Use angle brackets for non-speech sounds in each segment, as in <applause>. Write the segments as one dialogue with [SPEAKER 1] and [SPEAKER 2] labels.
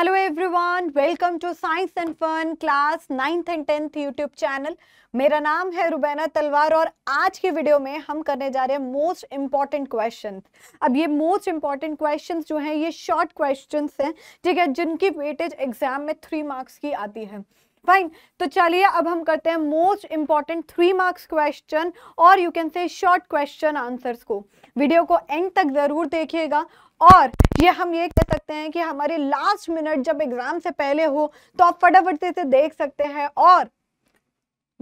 [SPEAKER 1] Hello everyone welcome to science and fun class ninth and tenth YouTube channel मेरा नाम है रुबैना तलवार और आज की वीडियो में हम करने जा रहे हैं मोस्ट इम्पॉर्टेंट क्वेश्चन अब ये मोस्ट इम्पॉर्टेंट क्वेश्चन जो हैं ये शॉर्ट क्वेश्चन हैं ठीक है जिनकी वेटेज एग्जाम में थ्री मार्क्स की आती है फाइन तो चलिए अब हम करते हैं most important three marks question और you can say short question answers को वीडियो को एंड तक ज़रूर देखिएगा और ये हम ये कह सकते हैं कि हमारे लास्ट मिनट जब एग्ज़ाम से पहले हो तो आप फटाफट से देख सकते हैं और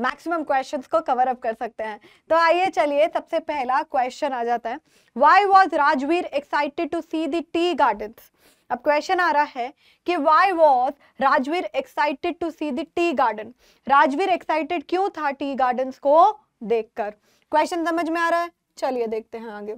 [SPEAKER 1] मैक्सिमम क्वेश्चंस को कवर अप कर सकते हैं तो आइए चलिए सबसे पहला क्वेश्चन आ जाता है why was Rajveer excited to see the tea gardens अब क्वेश्चन आ रहा है कि why was Rajveer excited to see the garden Rajveer एक्साइटेड क्यों था टी गार्डन को देखकर क्वेश्चन समझ में आ रहा है चलिए देखते हैं आगे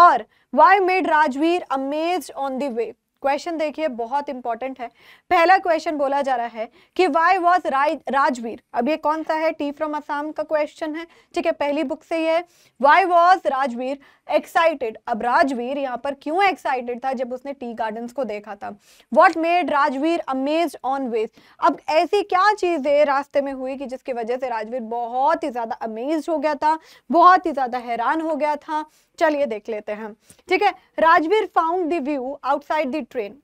[SPEAKER 1] और why made Rajveer amaze on the way question देखिए बहुत इंपॉर्टेंट है पहला क्वेश्चन बोला जा रहा है कि वाई वॉज राजवीर अब ये कौन सा है टी फ्रॉम असम का क्वेश्चन है ठीक है पहली बुक से ये है वाई वॉज राजवीर एक्साइटेड अब राजवीर यहाँ पर क्यों एक्साइटेड था जब उसने टी गार्डन्स को देखा था what made Rajveer amaze on ways अब ऐसी क्या चीज़ें रास्ते में हुई कि जिसकी वजह से राजवीर बहुत ही ज़्यादा अमेज हो गया था बहुत ही ज़्यादा हैरान हो गया था चलिए देख लेते हैं ठीक है Rajveer found the view outside the train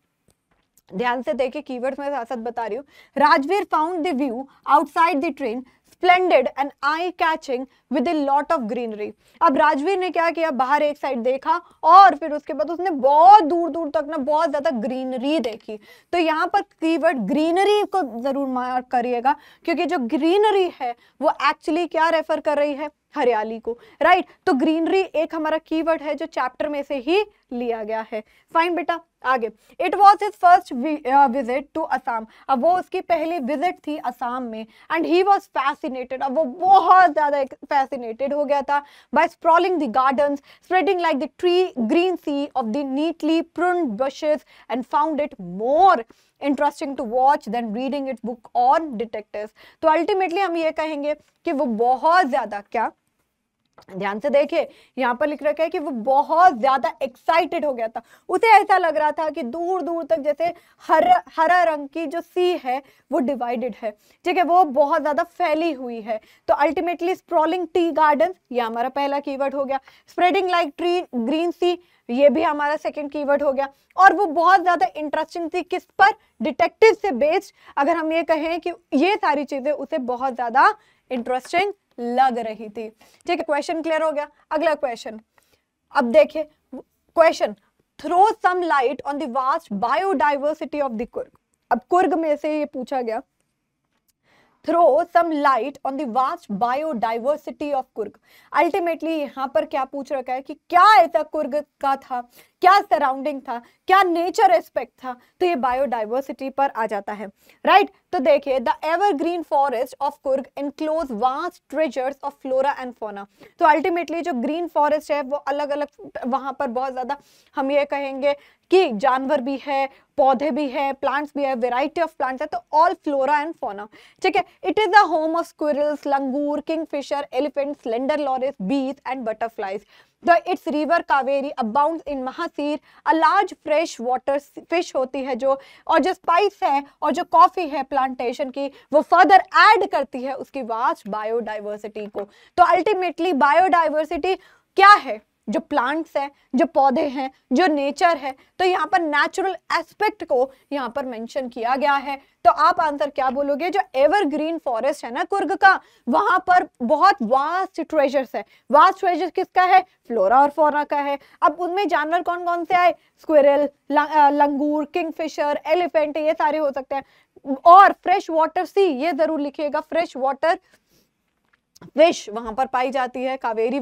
[SPEAKER 1] ध्यान से देखिए कीवर्ड्स में साथ साथ बता रही हूँ Rajveer found the view outside the train splendid and eye catching with a lot of greenery अब राजवीर ने क्या किया बाहर एक साइड देखा और फिर उसके बाद उसने बहुत दूर दूर तक ना बहुत ज्यादा ग्रीनरी देखी तो यहाँ पर कीवर्ड ग्रीनरी को जरूर मार्क करिएगा क्योंकि जो ग्रीनरी है वो एक्चुअली क्या रेफर कर रही है हरियाली को राइट तो ग्रीनरी एक हमारा कीवर्ड है जो चैप्टर में से ही लिया गया है फाइन बेटा आगे it was his first visit to Assam अब वो उसकी पहली विजिट थी असम में एंड ही वॉज फैसिनेटेड अब वो बहुत ज़्यादा फैसिनेटेड हो गया था by sprawling the gardens spreading like the tree green sea of the neatly prune bushes and found it more interesting to watch than reading it book on detective तो ultimately हम ये कहेंगे कि वो बहुत ज़्यादा क्या ध्यान से देखिए यहाँ पर लिख रखा है कि वो बहुत ज्यादा एक्साइटेड हो गया था उसे ऐसा लग रहा था कि दूर दूर तक जैसे हर हरा रंग की जो सी है वो डिवाइडेड है ठीक है वो बहुत ज्यादा फैली हुई है तो अल्टीमेटली स्प्रॉलिंग टी गार्डन ये हमारा पहला कीवर्ड हो गया spreading like tree green sea ये भी हमारा सेकेंड कीवर्ड हो गया और वो बहुत ज़्यादा इंटरेस्टिंग थी किस पर डिटेक्टिव से बेस्ड अगर हम ये कहें कि ये सारी चीज़ें उसे बहुत ज़्यादा इंटरेस्टिंग लग रही थी ठीक है क्वेश्चन क्लियर हो गया अगला क्वेश्चन अब देखिए question throw some light on दास्ट बायोडाइवर्सिटी ऑफ दुर्ग अब कुर्ग में से ये पूछा गया थ्रो सम लाइट ऑन दास्ट बायोडाइवर्सिटी ऑफ कुर्ग अल्टीमेटली यहां पर क्या पूछ रखा है कि क्या ऐसा कुर्ग का था क्या सराउंडिंग था क्या नेचर एस्पेक्ट था तो ये बायोडाइवर्सिटी पर आ जाता है राइट right? तो देखिए the evergreen forest of Coorg enclose vast treasures of flora and fauna तो अल्टीमेटली जो ग्रीन फॉरेस्ट है वो अलग अलग वहां पर बहुत ज़्यादा हम ये कहेंगे कि जानवर भी है पौधे भी है प्लांट्स भी है वेराइटी ऑफ प्लांट्स है तो ऑल फ्लोरा एंड फोना ठीक है it is the home of squirrels langur kingfisher elephant slender loris bees and butterflies the its river Kaveri abound in mahseer a large fresh water fish होती है जो और जो spice है और जो कॉफ़ी है प्लांटेशन की वो फर्दर एड करती है उसकी वास्ट बायोडाइवर्सिटी को तो अल्टीमेटली बायोडाइवर्सिटी क्या है जो प्लांट्स हैं जो पौधे हैं जो नेचर है तो यहाँ पर नेचुरल एस्पेक्ट को यहाँ पर मेंशन किया गया है तो आप आंसर क्या बोलोगे जो एवरग्रीन फॉरेस्ट है ना कुर्ग का वहां पर बहुत वास्ट ट्रेजर्स है वास्ट ट्रेजर किसका है फ्लोरा और फोरा का है अब उनमें जानवर कौन कौन से आए स्क्वेरल लंगूर फिशर एलिफेंट ये सारे हो सकते हैं और फ्रेश वाटर सी ये जरूर लिखिएगा फ्रेश वाटर फिश वहां पर पाई जाती है कावेरी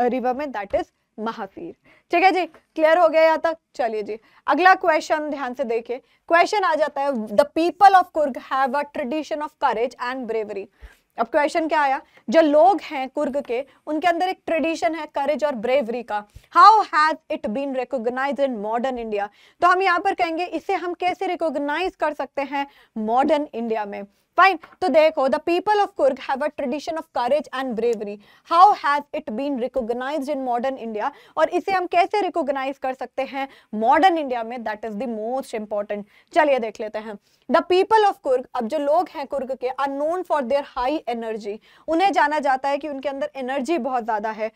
[SPEAKER 1] रिवर में दैट इज महावीर ठीक है जी क्लियर हो गया यहाँ तक चलिए जी अगला क्वेश्चन ध्यान से देखिए क्वेश्चन आ जाता है the people of Coorg have a tradition of courage and bravery अब क्वेश्चन क्या आया जो लोग हैं कुर्ग के उनके अंदर एक ट्रेडिशन है करेज और ब्रेवरी का how has it been recognise in modern India तो हम यहाँ पर कहेंगे इसे हम कैसे रिकोगनाइज कर सकते हैं मॉडर्न इंडिया में fine तो देखो the people of Kurg have a tradition of courage and bravery how has it been recognized in modern India और इसे हम कैसे recognize कर सकते हैं modern India में that is the most important चलिए देख लेते हैं the people of Kurg अब जो लोग हैं कुर्ग के are known for their high energy उन्हें जाना जाता है कि उनके अंदर energy बहुत ज़्यादा है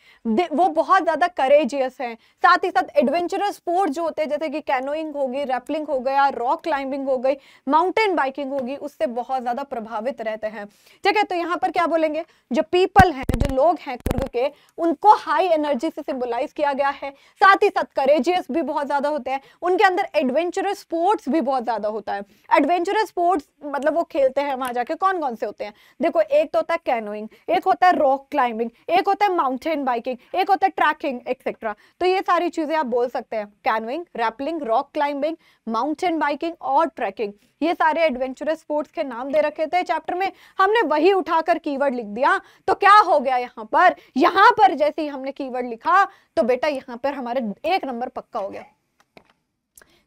[SPEAKER 1] वो बहुत ज़्यादा courageous हैं साथ ही साथ एडवेंचरस स्पोर्ट जो होते हैं जैसे कि कैनोइंग होगी रैपलिंग हो गया रॉक क्लाइंबिंग हो गई माउंटेन बाइकिंग होगी उससे बहुत ज़्यादा प्रभावित रहते हैं ठीक है तो यहाँ पर क्या बोलेंगे जो पीपल हैं जो लोग हैं कुर्ग के उनको हाई एनर्जी से सिंबलाइज किया गया है साथ ही साथ करेजियस भी बहुत ज्यादा होते हैं उनके अंदर एडवेंचरस स्पोर्ट्स भी बहुत ज्यादा होता है एडवेंचरस स्पोर्ट्स मतलब वो खेलते हैं वहां जाके कौन कौन से होते हैं देखो एक तो होता है कैनोइंग एक होता है रॉक क्लाइंबिंग एक होता है माउंटेन बाइकिंग एक होता है ट्रैकिंग एक्सेट्रा तो ये सारी चीजें आप बोल सकते हैं canoeing rappelling rock climbing mountain biking और ट्रैकिंग ये सारे एडवेंचरस स्पोर्ट्स के नाम दे रखे रखे थे चैप्टर में हमने वही उठाकर कीवर्ड लिख दिया तो क्या हो गया यहाँ पर यहाँ पर जैसे ही हमने कीवर्ड लिखा तो बेटा यहाँ पर हमारे एक नंबर पक्का हो गया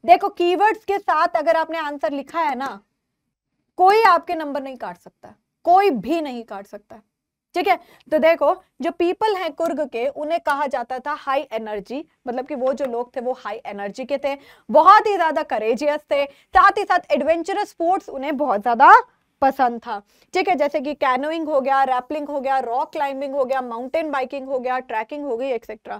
[SPEAKER 1] देखो कीवर्ड्स के साथ अगर आपने आंसर लिखा है ना कोई आपके नंबर नहीं काट सकता कोई भी नहीं काट सकता ठीक है तो देखो जो पीपल हैं कुर्ग के उन्हें कहा जाता था हाई एनर्जी मतलब कि वो जो लोग थे वो हाई एनर्जी के थे बहुत ही ज्यादा करेजियस थे साथ ही साथ एडवेंचरस स्पोर्ट्स उन्हें बहुत ज्यादा पसंद था ठीक है जैसे कि कैनोइंग हो गया रैपलिंग हो गया रॉक क्लाइंबिंग हो गया माउंटेन बाइकिंग हो गया ट्रैकिंग हो गई एक्सेट्रा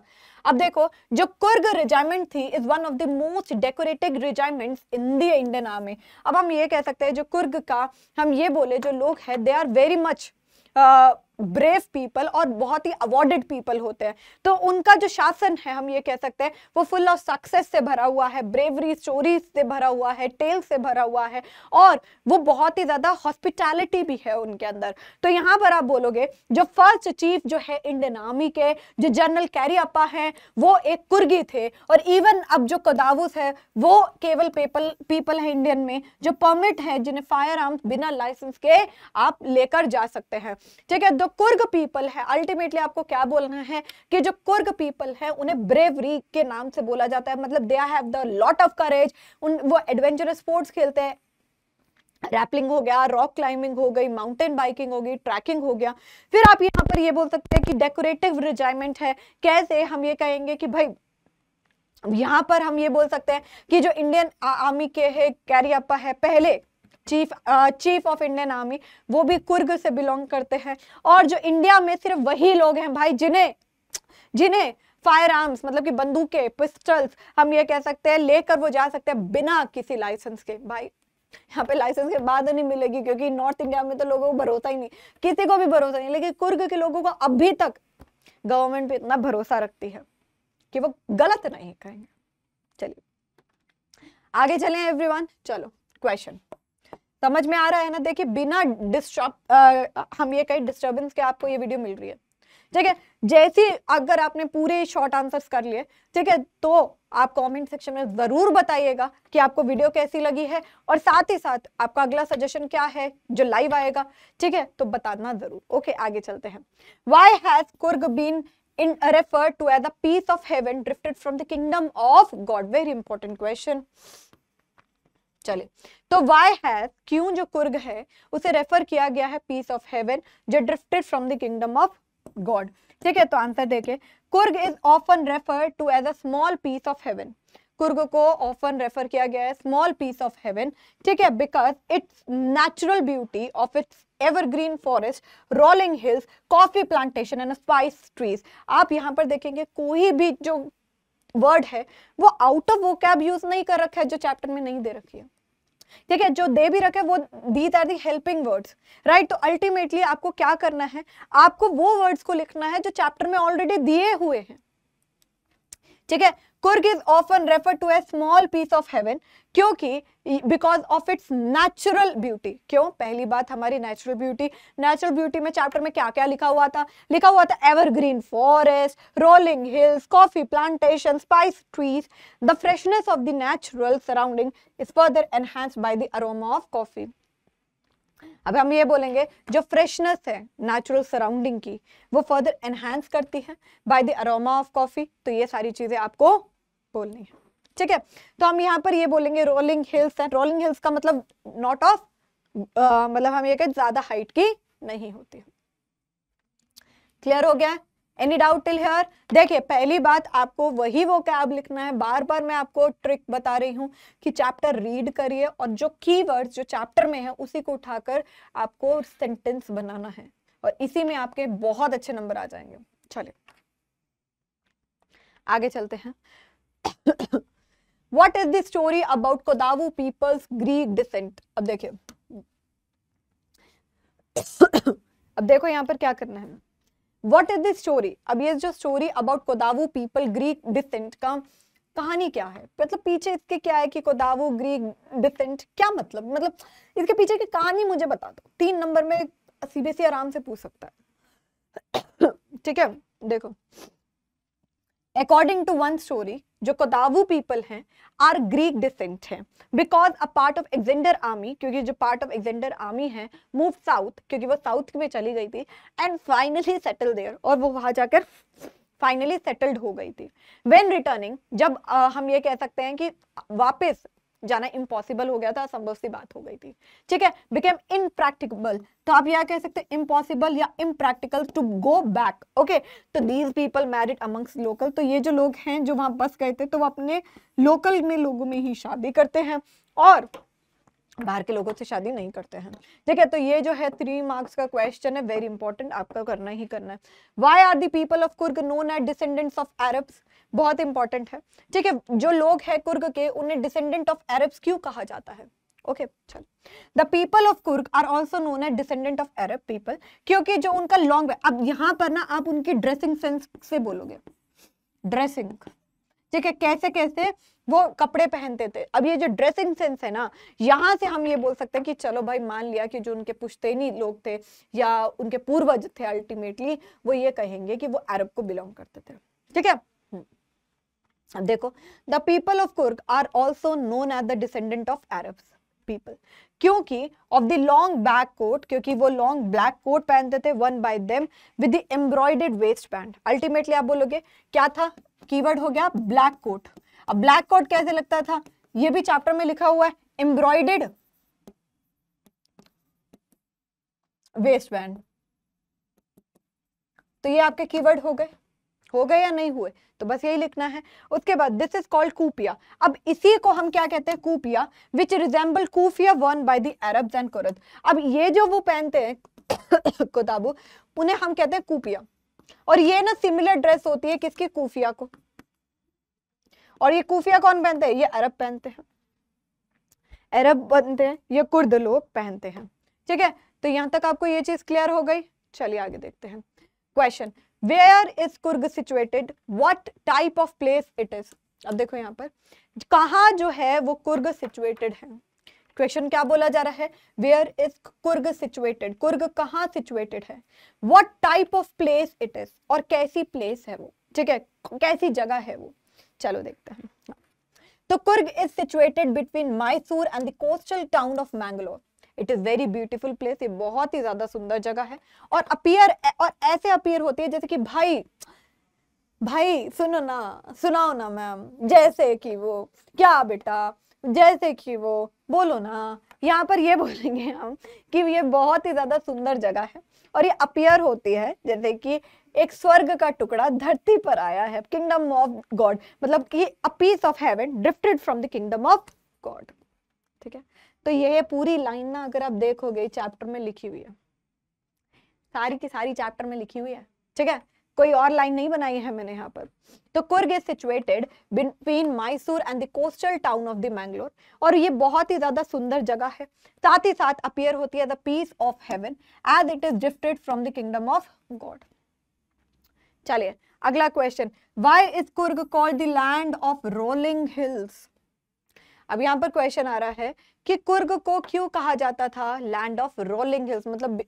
[SPEAKER 1] अब देखो जो कुर्ग रिजाइमेंट थी is one of the most decorated regiment in the Indian army अब हम ये कह सकते हैं जो कुर्ग का हम ये बोले जो लोग है they are very much brave people और बहुत ही अवॉर्डेड पीपल होते हैं तो उनका जो शासन है हम ये कह सकते हैं वो फुल ऑफ सक्सेस से भरा हुआ है ब्रेवरी स्टोरी से भरा हुआ है टेल से भरा हुआ है और वो बहुत ही ज़्यादा हॉस्पिटैलिटी भी है उनके अंदर तो यहाँ पर आप बोलोगे जो फर्स्ट चीफ जो है इंडियन आर्मी के जो जनरल कैरियपा है वो एक कुर्गी थे और इवन अब जो कदावुस है वो केवल पीपल पीपल है इंडियन में जो परमिट है जिन्हें फायर आर्म्स बिना लाइसेंस के आप लेकर जा सकते हैं ठीक है तो कुर्ग पीपल है अल्टीमेटली आपको क्या बोलना है कि जो कुर्ग पीपल है उन्हें ब्रेवरी के नाम से बोला जाता है मतलब they have the lot of courage उन वो एडवेंचरस स्पोर्ट्स खेलते हैं रैपलिंग हो गया रॉक क्लाइंबिंग हो गई माउंटेन बाइकिंग हो गई ट्रैकिंग हो गया फिर आप यहाँ पर ये बोल सकते हैं कि डेकोरेटिव रिजाइमेंट है कैसे हम ये कहेंगे कि भाई यहाँ पर हम ये बोल सकते हैं कि जो इंडियन आर्मी के है कैरियपा है पहले chief chief of Indian army वो भी कुर्ग से बिलोंग करते हैं और जो इंडिया में सिर्फ वही लोग हैं भाई जिन्हें जिन्हें फायर आर्म्स मतलब कि बंदूकें पिस्टल्स हम ये कह सकते हैं लेकर वो जा सकते हैं बिना किसी लाइसेंस के भाई यहाँ पे लाइसेंस के बाद नहीं मिलेगी क्योंकि नॉर्थ इंडिया में तो लोगों को भरोसा ही नहीं किसी को भी भरोसा नहीं लेकिन कुर्ग के लोगों को अभी तक गवर्नमेंट पे इतना भरोसा रखती है कि वो गलत नहीं कहेंगे चलिए आगे चले एवरीवन चलो क्वेश्चन समझ में आ रहा है ना देखिए बिना डिस्टर्ब हम ये कहीं डिस्टर्बेंस के आपको ये वीडियो मिल रही है ठीक है जैसे अगर आपने पूरे शॉर्ट आंसर्स कर लिए ठीक है तो आप कमेंट सेक्शन में ज़रूर बताइएगा कि आपको वीडियो कैसी लगी है और साथ ही साथ आपका अगला सजेशन क्या है जो लाइव आएगा ठीक है तो बताना ज़रूर ओके आगे चलते हैं why has Coorg been in refer to as the piece of heaven drifted from the kingdom of God very important question चले तो वाई हैज क्यों जो कुर्ग है उसे रेफर किया गया है पीस ऑफ हेवन जो drifted from the kingdom of God ठीक है तो आंसर देखे Coorg is often refer to as a small piece of heaven Coorg को ऑफन रेफर किया गया है स्मॉल पीस ऑफ हेवन ठीक है because its natural beauty of its evergreen forest rolling hills coffee plantation and spice trees आप यहाँ पर देखेंगे कोई भी जो वर्ड है वो out of vocab use नहीं कर रखा है जो चैप्टर में नहीं दे रखी है ठीक है जो दे भी रखे वो these are the helping words right तो अल्टीमेटली आपको क्या करना है आपको वो वर्ड्स को लिखना है जो चैप्टर में ऑलरेडी दिए हुए हैं ठीक है Coorg is often refer to a small piece of heaven क्योंकि because of its natural beauty क्यों पहली बात हमारी नेचुरल ब्यूटी नेचुरल ब्यूटी में चैप्टर में क्या क्या लिखा हुआ था लिखा हुआ था evergreen forest rolling hills coffee plantation spice trees the freshness of the natural surrounding is further enhance by the aroma of coffee अब हम ये बोलेंगे जो फ्रेशनेस है नेचुरल सराउंडिंग की वो फर्दर एनहेंस करती है by the aroma of coffee तो ये सारी चीजें आपको बोलनी है ठीक है तो हम यहाँ पर ये बोलेंगे rolling hills and rolling hills का मतलब नॉट ऑफ मतलब हम ये कहें ज्यादा हाइट की नहीं होती क्लियर हो गया एनी डाउट टिल हेयर देखिए पहली बात आपको वही वो कैब लिखना है बार बार मैं आपको ट्रिक बता रही हूँ कि चैप्टर रीड करिए और जो की जो चैप्टर में है उसी को उठाकर आपको सेंटेंस बनाना है और इसी में आपके बहुत अच्छे नंबर आ जाएंगे चलिए आगे चलते हैं what is story about Kodava peoples Greek descent अब देखिए अब देखो यहां पर क्या करना है वट इज दिस स्टोरी अब ये जो story about Kodava people Greek descent का कहानी क्या है मतलब पीछे इसके क्या है कि कोदावू ग्रीक डिसेंट क्या मतलब मतलब इसके पीछे की कहानी मुझे बता दो तीन नंबर में सीबीएसई आराम से पूछ सकता है ठीक है देखो अकॉर्डिंग टू वन स्टोरी जो कोदावू पीपल हैं आर ग्रीक डिसेंट हैं because a part of Alexander army क्योंकि जो पार्ट ऑफ एग्जेंडर आर्मी है मूव साउथ क्योंकि वो साउथ में चली गई थी एंड फाइनली सेटल देयर और वो वहां जाकर फाइनली सेटल्ड हो गई थी वेन रिटर्निंग जब आ, हम ये कह सकते हैं कि वापस जाना इम्पॉसिबल हो गया था असंभव सी बात हो गई थी ठीक है बिकेम इनप्रैक्टिकबल तो आप यह कह सकते हैं इम्पॉसिबल या impractical to go back okay तो these people married amongst local तो ये जो लोग हैं जो वहां बस गए थे तो वो अपने लोकल में लोगों में ही शादी करते हैं और बाहर के लोगों से शादी नहीं करते हैं ठीक है तो ये जो है थ्री मार्क्स का क्वेश्चन है वेरी इंपॉर्टेंट आपका करना ही करना है why are the people of Coorg known at descendants of Arabs बहुत इंपॉर्टेंट है ठीक है जो लोग हैं कुर्ग के उन्हें डिसेंडेंट ऑफ अरब्स क्यों कहा जाता है ओके चल the people of Coorg are also known at descendant of Arab people क्योंकि जो उनका लॉन्ग अब यहाँ पर ना आप उनकी ड्रेसिंग सेंस से बोलोगे ड्रेसिंग ठीक है कैसे कैसे वो कपड़े पहनते थे अब ये जो ड्रेसिंग सेंस है ना यहाँ से हम ये बोल सकते हैं कि चलो भाई मान लिया कि जो उनके पुश्तैनी लोग थे या उनके पूर्वज थे अल्टीमेटली वो ये कहेंगे कि वो अरब को बिलोंग करते थे ठीक है हम्म। अब देखो the people of Coorg are also known as the descendant of Arab people क्योंकि of the long back coat क्योंकि वो लॉन्ग ब्लैक कोट पहनते थे one by them with the embroidered waist band ultimately आप बोलोगे क्या था कीवर्ड हो गया ब्लैक कोट अब ब्लैक कोट कैसे लगता था ये भी चैप्टर में लिखा हुआ है एम्ब्रॉयडेड वेस्ट बैंड तो ये आपके कीवर्ड हो गए हो गए या नहीं हुए तो बस यही लिखना है उसके बाद दिस इज कॉल्ड कूपिया अब इसी को हम क्या कहते हैं kuppia which resemble kufiya worn by the Arabs and Kurds अब ये जो वो पहनते हैं कोताबो <coughs> उन्हें हम कहते हैं कूपिया और ये ना सिमिलर ड्रेस होती है किसकी कूफिया को और ये कूफिया कौन पहनते हैं ये अरब पहनते हैं अरब बनते हैं ये कुर्द लोग पहनते हैं ठीक है तो यहां तक आपको ये चीज़ क्लियर हो गई चलिए आगे देखते हैं question where is Coorg situated what type of place it is अब देखो यहाँ पर कहा जो है वो कुर्ग सिचुएटेड है क्वेश्चन क्या बोला जा रहा है where is Coorg situated Coorg कहाँ सिचुएटेड है what type of place it is और कैसी प्लेस है वो ठीक है कैसी जगह है वो चलो देखते हैं तो Coorg is situated between Mysore and the coastal town of Mangalore it is very beautiful place ये बहुत ही ज़्यादा सुंदर जगह है और अपियर और ऐसे अपियर होती है जैसे कि भाई भाई सुनो ना सुनाओ ना मैम जैसे कि वो क्या बेटा जैसे कि वो बोलो ना यहाँ पर ये <laughs> बोलेंगे हम कि ये बहुत ही ज़्यादा सुंदर जगह है और ये अपियर होती है जैसे कि एक स्वर्ग का टुकड़ा धरती पर आया है किंगडम ऑफ गॉड मतलब कि a piece of heaven drifted from the kingdom of God तो ये पूरी लाइन ना अगर आप देखोगे चैप्टर में लिखी हुई है सारी की सारी चैप्टर में लिखी हुई है ठीक है कोई और लाइन नहीं बनाई है मैंने यहाँ पर तो Coorg is situated between Mysore and the coastal town of the Mangalore और ये बहुत ही ज्यादा सुंदर जगह है साथ ही साथ अपियर होती है the piece of heaven as it is gifted from the kingdom of God चलिए अगला question why is Coorg called the land of rolling hills अब यहाँ पर क्वेश्चन आ रहा है कि कुर्ग को क्यों कहा जाता था लैंड ऑफ रोलिंग हिल्स मतलब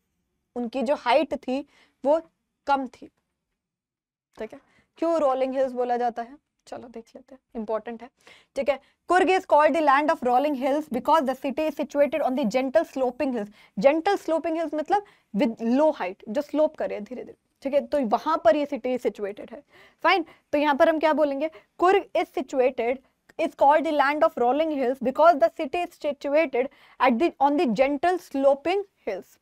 [SPEAKER 1] उनकी जो हाइट थी वो कम थी ठीक है क्यों रोलिंग हिल्स बोला जाता है चलो देख लेते हैं इंपॉर्टेंट है ठीक है Coorg is called the land of rolling hills because the city is situated on the gentle sloping hills gentle sloping hills मतलब विद लो हाइट जो स्लोप करे धीरे धीरे ठीक है तो वहां पर ये सिटी सिचुएटेड है फाइन तो यहाँ पर हम क्या बोलेंगे Coorg is situated is called the land of rolling hills because the city is situated at the on the gentle sloping hills.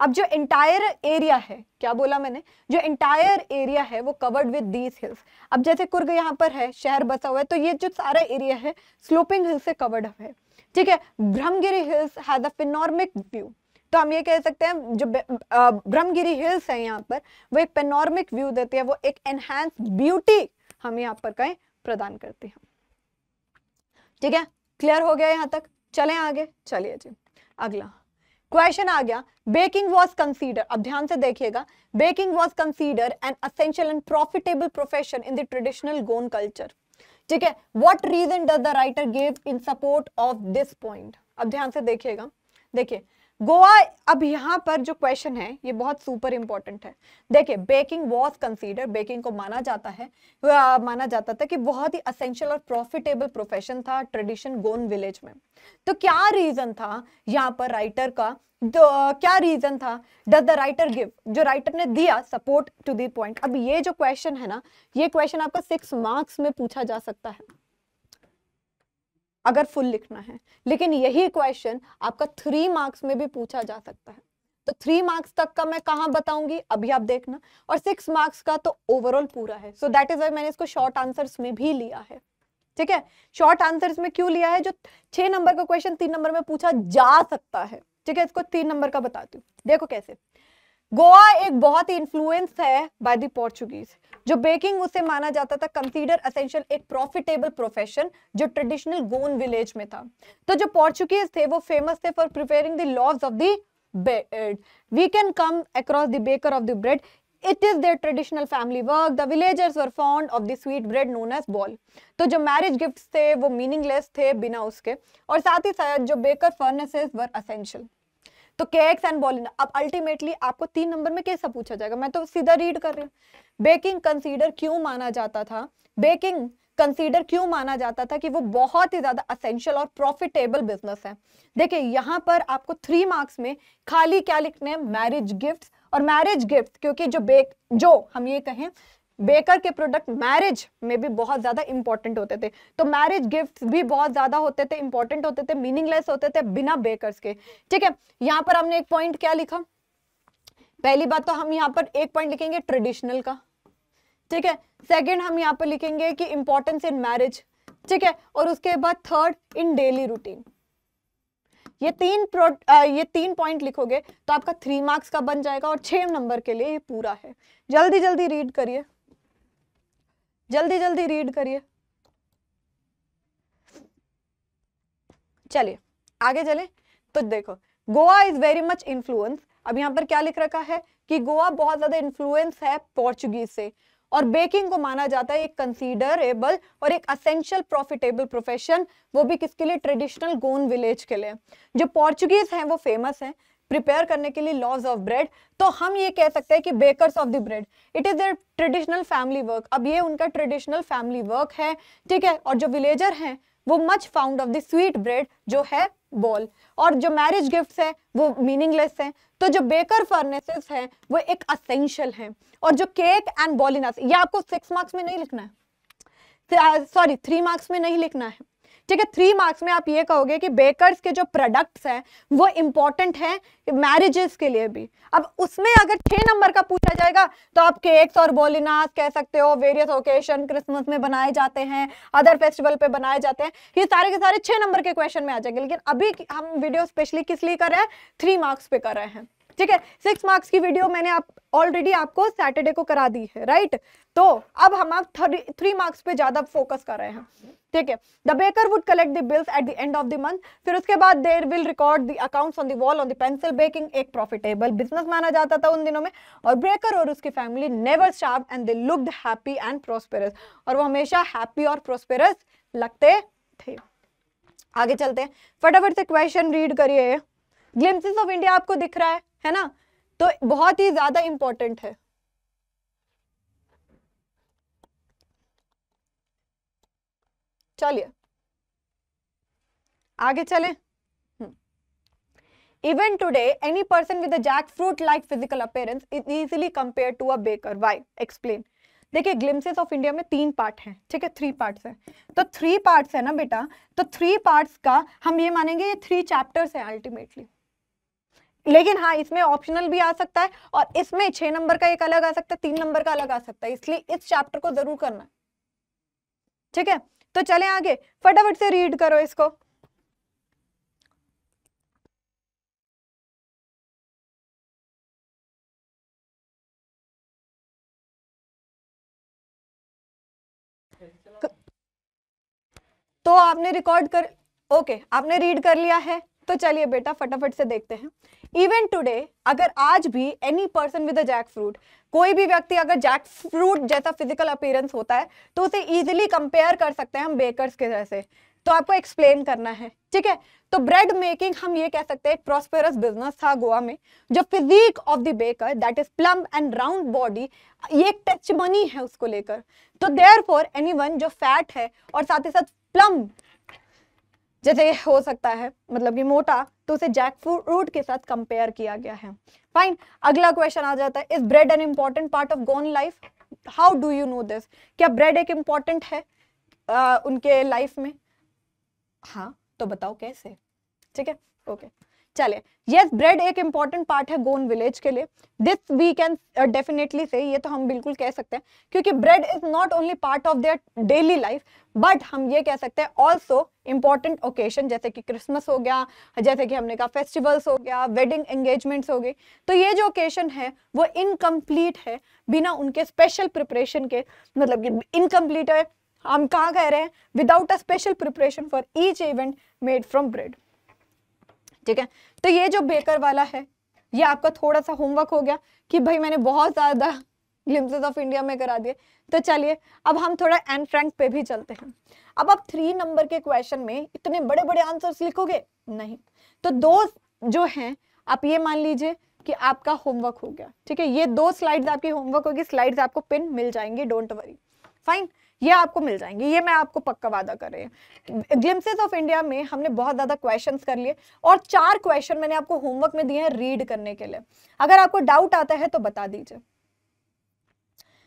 [SPEAKER 1] अब जो इंटायर एरिया है क्या बोला मैंने जो इंटायर एरिया है वो कवर्ड विद दीज हिल्स अब जैसे कुर्ग यहाँ पर है शहर बसा हुआ है तो ये जो सारा एरिया है स्लोपिंग हिल्स से कवर्ड है ठीक है Brahmagiri hills has a panoramic view तो हम ये कह सकते हैं जो ब्रह्मगिरी हिल्स है यहाँ पर वो एक पेनॉर्मिक व्यू देती है वो एक एनहेंस ब्यूटी हम यहाँ पर कहें प्रदान करती हैं ठीक है क्लियर हो गया यहाँ तक चले आगे चलिए जी अगला क्वेश्चन आ गया बेकिंग वॉज कंसीडर अब ध्यान से देखिएगा baking was consider an essential and profitable profession in the traditional Goan culture ठीक है what reason does the writer give in support of this point अब ध्यान से देखिएगा देखिए गोवा अब यहाँ पर जो क्वेश्चन है ये बहुत सुपर इम्पोर्टेंट है देखिए बेकिंग वॉज कंसीडर बेकिंग को माना जाता है माना जाता था कि बहुत ही असेंशियल और प्रॉफिटेबल प्रोफेशन था ट्रेडिशन गोन विलेज में तो क्या रीजन था यहाँ पर राइटर का तो uh, क्या रीजन था डज द राइटर गिव जो राइटर ने दिया सपोर्ट टू दी पॉइंट अब ये जो क्वेश्चन है ना ये क्वेश्चन आपका सिक्स मार्क्स में पूछा जा सकता है अगर फुल लिखना है लेकिन यही क्वेश्चन आपका थ्री मार्क्स में भी पूछा जा सकता है तो थ्री मार्क्स तक का मैं कहा बताऊंगी अभी आप देखना और सिक्स मार्क्स का तो ओवरऑल पूरा है सो दैट इज वाई मैंने इसको शॉर्ट आंसर्स में भी लिया है ठीक है शॉर्ट आंसर्स में क्यों लिया है जो छह नंबर का क्वेश्चन तीन नंबर में पूछा जा सकता है ठीक है इसको तीन नंबर का बताती हूँ देखो कैसे गोवा एक बहुत ही इन्फ्लुएंस है बाय द पोर्चुगीज जो बेकिंग उसे माना जाता था कंसीडर असेंशियल एक प्रॉफिटेबल प्रोफेशन जो ट्रेडिशनल गोन विलेज में था तो जो पोर्चुगीज थे वो फेमस थे for preparing the loaves of bread we can come across the baker of the bread it is their traditional family work the villagers were fond of the sweet bread known as bol तो जो marriage gift थे वो meaningless थे बिना उसके और साथ ही साथ जो बेकर फर्नेसेज वर असेंशियल तो के एक्स एंड बॉलिना अब अल्टीमेटली आपको तीन नंबर में कैसा पूछा जाएगा मैं तो सीधा रीड कर रही हूँ बेकिंग कंसीडर क्यों माना जाता था बेकिंग कंसीडर क्यों माना जाता था कि वो बहुत ही ज्यादा असेंशियल और प्रॉफिटेबल बिजनेस है देखिए यहाँ पर आपको थ्री मार्क्स में खाली क्या लिखने हैं मैरिज गिफ्ट और मैरिज गिफ्ट क्योंकि जो बेक जो हम ये कहें बेकर के प्रोडक्ट मैरिज में भी बहुत ज़्यादा इंपॉर्टेंट होते थे तो मैरिज गिफ्ट भी बहुत ज़्यादा होते थे इंपॉर्टेंट होते थे मीनिंगलेस होते थे बिना बेकर के ठीक है यहाँ पर हमने एक पॉइंट क्या लिखा पहली बात तो हम यहाँ पर एक पॉइंट लिखेंगे ट्रेडिशनल का ठीक है सेकंड हम यहाँ पर लिखेंगे कि इंपॉर्टेंस इन मैरिज ठीक है और उसके बाद थर्ड इन डेली रूटीन ये तीन प्रो ये तीन पॉइंट लिखोगे तो आपका थ्री मार्क्स का बन जाएगा और छह नंबर के लिए ये पूरा है जल्दी जल्दी रीड करिए जल्दी जल्दी रीड करिए चलिए आगे चले तो देखो Goa is very much influence अब यहाँ पर क्या लिख रखा है कि गोवा बहुत ज्यादा इन्फ्लुएंस है पोर्चुगीज से और बेकिंग को माना जाता है एक कंसीडरेबल और एक असेंशियल प्रॉफिटेबल प्रोफेशन वो भी किसके लिए ट्रेडिशनल गोन विलेज के लिए जो पोर्चुगीज हैं वो फेमस हैं प्रिपेयर करने के लिए लॉज ऑफ ब्रेड तो हम ये कह सकते हैं कि bakers of the bread it is their traditional family work अब ये उनका ट्रेडिशनल फैमिली वर्क है ठीक है और जो विलेजर हैं वो much fond of the sweet bread जो है बॉल और जो मैरिज गिफ्ट्स है वो मीनिंगलेस है तो जो बेकर फर्नेसेस हैं वो एक असेंशियल हैं और जो केक एंड बॉलिनास ये आपको सिक्स मार्क्स में नहीं लिखना है सॉरी थ्री मार्क्स में नहीं लिखना है ठीक है थ्री मार्क्स में आप ये कहोगे कि बेकर्स के जो प्रोडक्ट्स हैं वो इम्पॉर्टेंट हैं मैरिजेस के लिए भी अब उसमें अगर छः नंबर का पूछा जाएगा तो आप केक्स और बोलिनास कह सकते हो वेरियस ओकेशन क्रिसमस में बनाए जाते हैं अदर फेस्टिवल पे बनाए जाते हैं ये सारे के सारे छः नंबर के क्वेश्चन में आ जाएंगे लेकिन अभी हम वीडियो स्पेशली किस लिए कर रहे हैं थ्री मार्क्स पे कर रहे हैं ठीक है सिक्स मार्क्स की वीडियो मैंने आप ऑलरेडी आपको सैटरडे को करा दी है राइट तो अब हम आप थ्री मार्क्स पे ज्यादा फोकस कर रहे हैं ठीक है the baker would collect the bills at the end of the month फिर उसके बाद there will record the accounts on the wall on the pencil baking एक प्रॉफिटेबल बिजनेस माना जाता था उन दिनों में और ब्रेकर और उसकी family never starve and they looked happy and prosperous और वो हमेशा हैप्पी और प्रोस्पेरस लगते थे आगे चलते हैं फटाफट से क्वेश्चन रीड करिए ग्लिम्सिस ऑफ इंडिया आपको दिख रहा है है ना तो बहुत ही ज्यादा इंपॉर्टेंट है चलिए आगे चले even today any person with jackfruit like physical appearance it easily compare to a baker why explain देखिए ग्लिम्सेस ऑफ इंडिया में तीन पार्ट हैं ठीक है थ्री पार्ट्स हैं तो थ्री पार्ट्स है ना बेटा तो थ्री पार्ट्स का हम ये मानेंगे ये थ्री चैप्टर्स हैं अल्टीमेटली लेकिन हाँ इसमें ऑप्शनल भी आ सकता है और इसमें छह नंबर का एक अलग आ सकता है तीन नंबर का अलग आ सकता है इसलिए इस चैप्टर को जरूर करना ठीक है तो चले आगे फटाफट से रीड करो इसको तो आपने रिकॉर्ड कर ओके आपने रीड कर लिया है तो चलिए बेटा फटाफट से देखते हैं इवन टुडे अगर आज भी any person with a jackfruit कोई भी व्यक्ति अगर जैक फ्रूट जैसा फिजिकल अपीयरेंस होता है तो उसे इजिली कंपेयर कर सकते हैं हम बेकर्स के जैसे तो आपको एक्सप्लेन करना है ठीक है तो ब्रेड मेकिंग हम ये कह सकते हैं एक प्रॉस्पेरस बिजनेस था गोवा में जो physique of the baker that is plump and round body ये एक टच मनी है उसको लेकर तो देयर फॉर एनी जो फैट है और साथ ही साथ प्लम जैसे हो सकता है मतलब कि मोटा तो उसे जैक फ्रूट के साथ कंपेयर किया गया है फाइन अगला क्वेश्चन आ जाता है is bread an important part of Goan life how do you know this क्या ब्रेड एक इम्पॉर्टेंट है आ, उनके लाइफ में हाँ तो बताओ कैसे ठीक है ओके okay. चले यस ब्रेड एक इंपॉर्टेंट पार्ट है गोन विलेज के लिए दिस वी कैन डेफिनेटली से ये तो हम बिल्कुल कह सकते हैं क्योंकि bread is not only part of their daily life but हम ये कह सकते हैं ऑल्सो इंपॉर्टेंट ओकेजन जैसे कि क्रिसमस हो गया जैसे कि हमने कहा फेस्टिवल्स हो गया वेडिंग एंगेजमेंट्स हो गई तो ये जो ओकेशन है वो इनकम्प्लीट है बिना उनके स्पेशल प्रिपरेशन के मतलब कि इनकम्प्लीट है हम कहाँ कह रहे हैं without a special preparation for each event made from bread ठीक है तो ये जो बेकर वाला है ये आपका थोड़ा सा होमवर्क हो गया कि भाई मैंने बहुत ज़्यादा ग्लिम्सेज ऑफ इंडिया में करा दिए तो चलिए अब हम थोड़ा एन फ्रैंक पे भी चलते हैं अब आप थ्री नंबर के क्वेश्चन में इतने बड़े बड़े आंसर लिखोगे नहीं तो दो जो है आप ये मान लीजिए कि आपका होमवर्क हो गया ठीक है ये दो स्लाइड्स आपकी होमवर्क होगी स्लाइड्स आपको पिन मिल जाएंगे डोंट वरी फाइन ये आपको मिल जाएंगे ये मैं आपको पक्का वादा कर रही हूँ ग्लिम्सिस ऑफ इंडिया में हमने बहुत ज़्यादा क्वेश्चन कर लिए और चार क्वेश्चन मैंने आपको होमवर्क में दिए हैं रीड करने के लिए अगर आपको डाउट आता है तो बता दीजिए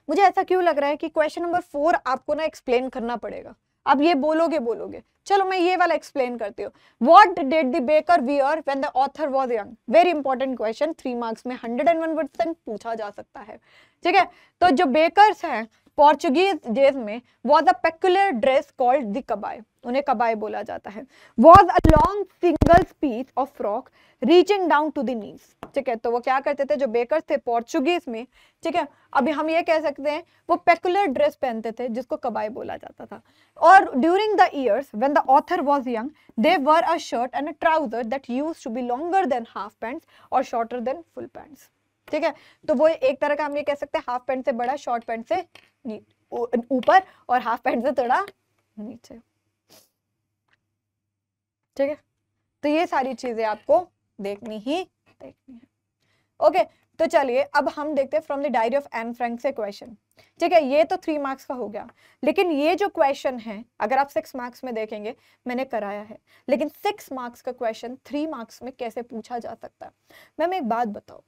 [SPEAKER 1] मुझे ऐसा क्यों लग रहा है कि क्वेश्चन नंबर फोर आपको ना एक्सप्लेन करना पड़ेगा अब ये बोलोगे बोलोगे चलो मैं ये वाला एक्सप्लेन करती हूँ what did the baker wear when the author was young very important question three marks में हंड्रेड एंड वन परसेंट पूछा जा सकता है ठीक है तो जो बेकर्स हैं पोर्चुगीज डेज में was a peculiar dress called the कबाय उन्हें कबाय बोला जाता है was a long single piece of frock reaching down to the knees ठीक है तो वो क्या करते थे जो बेकर थे पोर्चुगीज में ठीक है अभी हम ये कह सकते हैं वो पेकुलर ड्रेस पहनते थे जिसको कबाय बोला जाता था और during the years when the author was young they wore a shirt and a trouser that used to be longer than half pants और शॉर्टर देन फुल पैंट्स ठीक है तो वो एक तरह का हम ये कह सकते हैं हाफ पैंट से बड़ा शॉर्ट पैंट से ऊपर और हाफ पैंट से थोड़ा नीचे ठीक है तो ये सारी चीजें आपको देखनी ही देखनी है ओके तो चलिए अब हम देखते हैं from the diary of Anne Frank से क्वेश्चन ठीक है ये तो थ्री मार्क्स का हो गया लेकिन ये जो क्वेश्चन है अगर आप सिक्स मार्क्स में देखेंगे मैंने कराया है लेकिन सिक्स मार्क्स का क्वेश्चन थ्री मार्क्स में कैसे पूछा जा सकता है मैम एक बात बताओ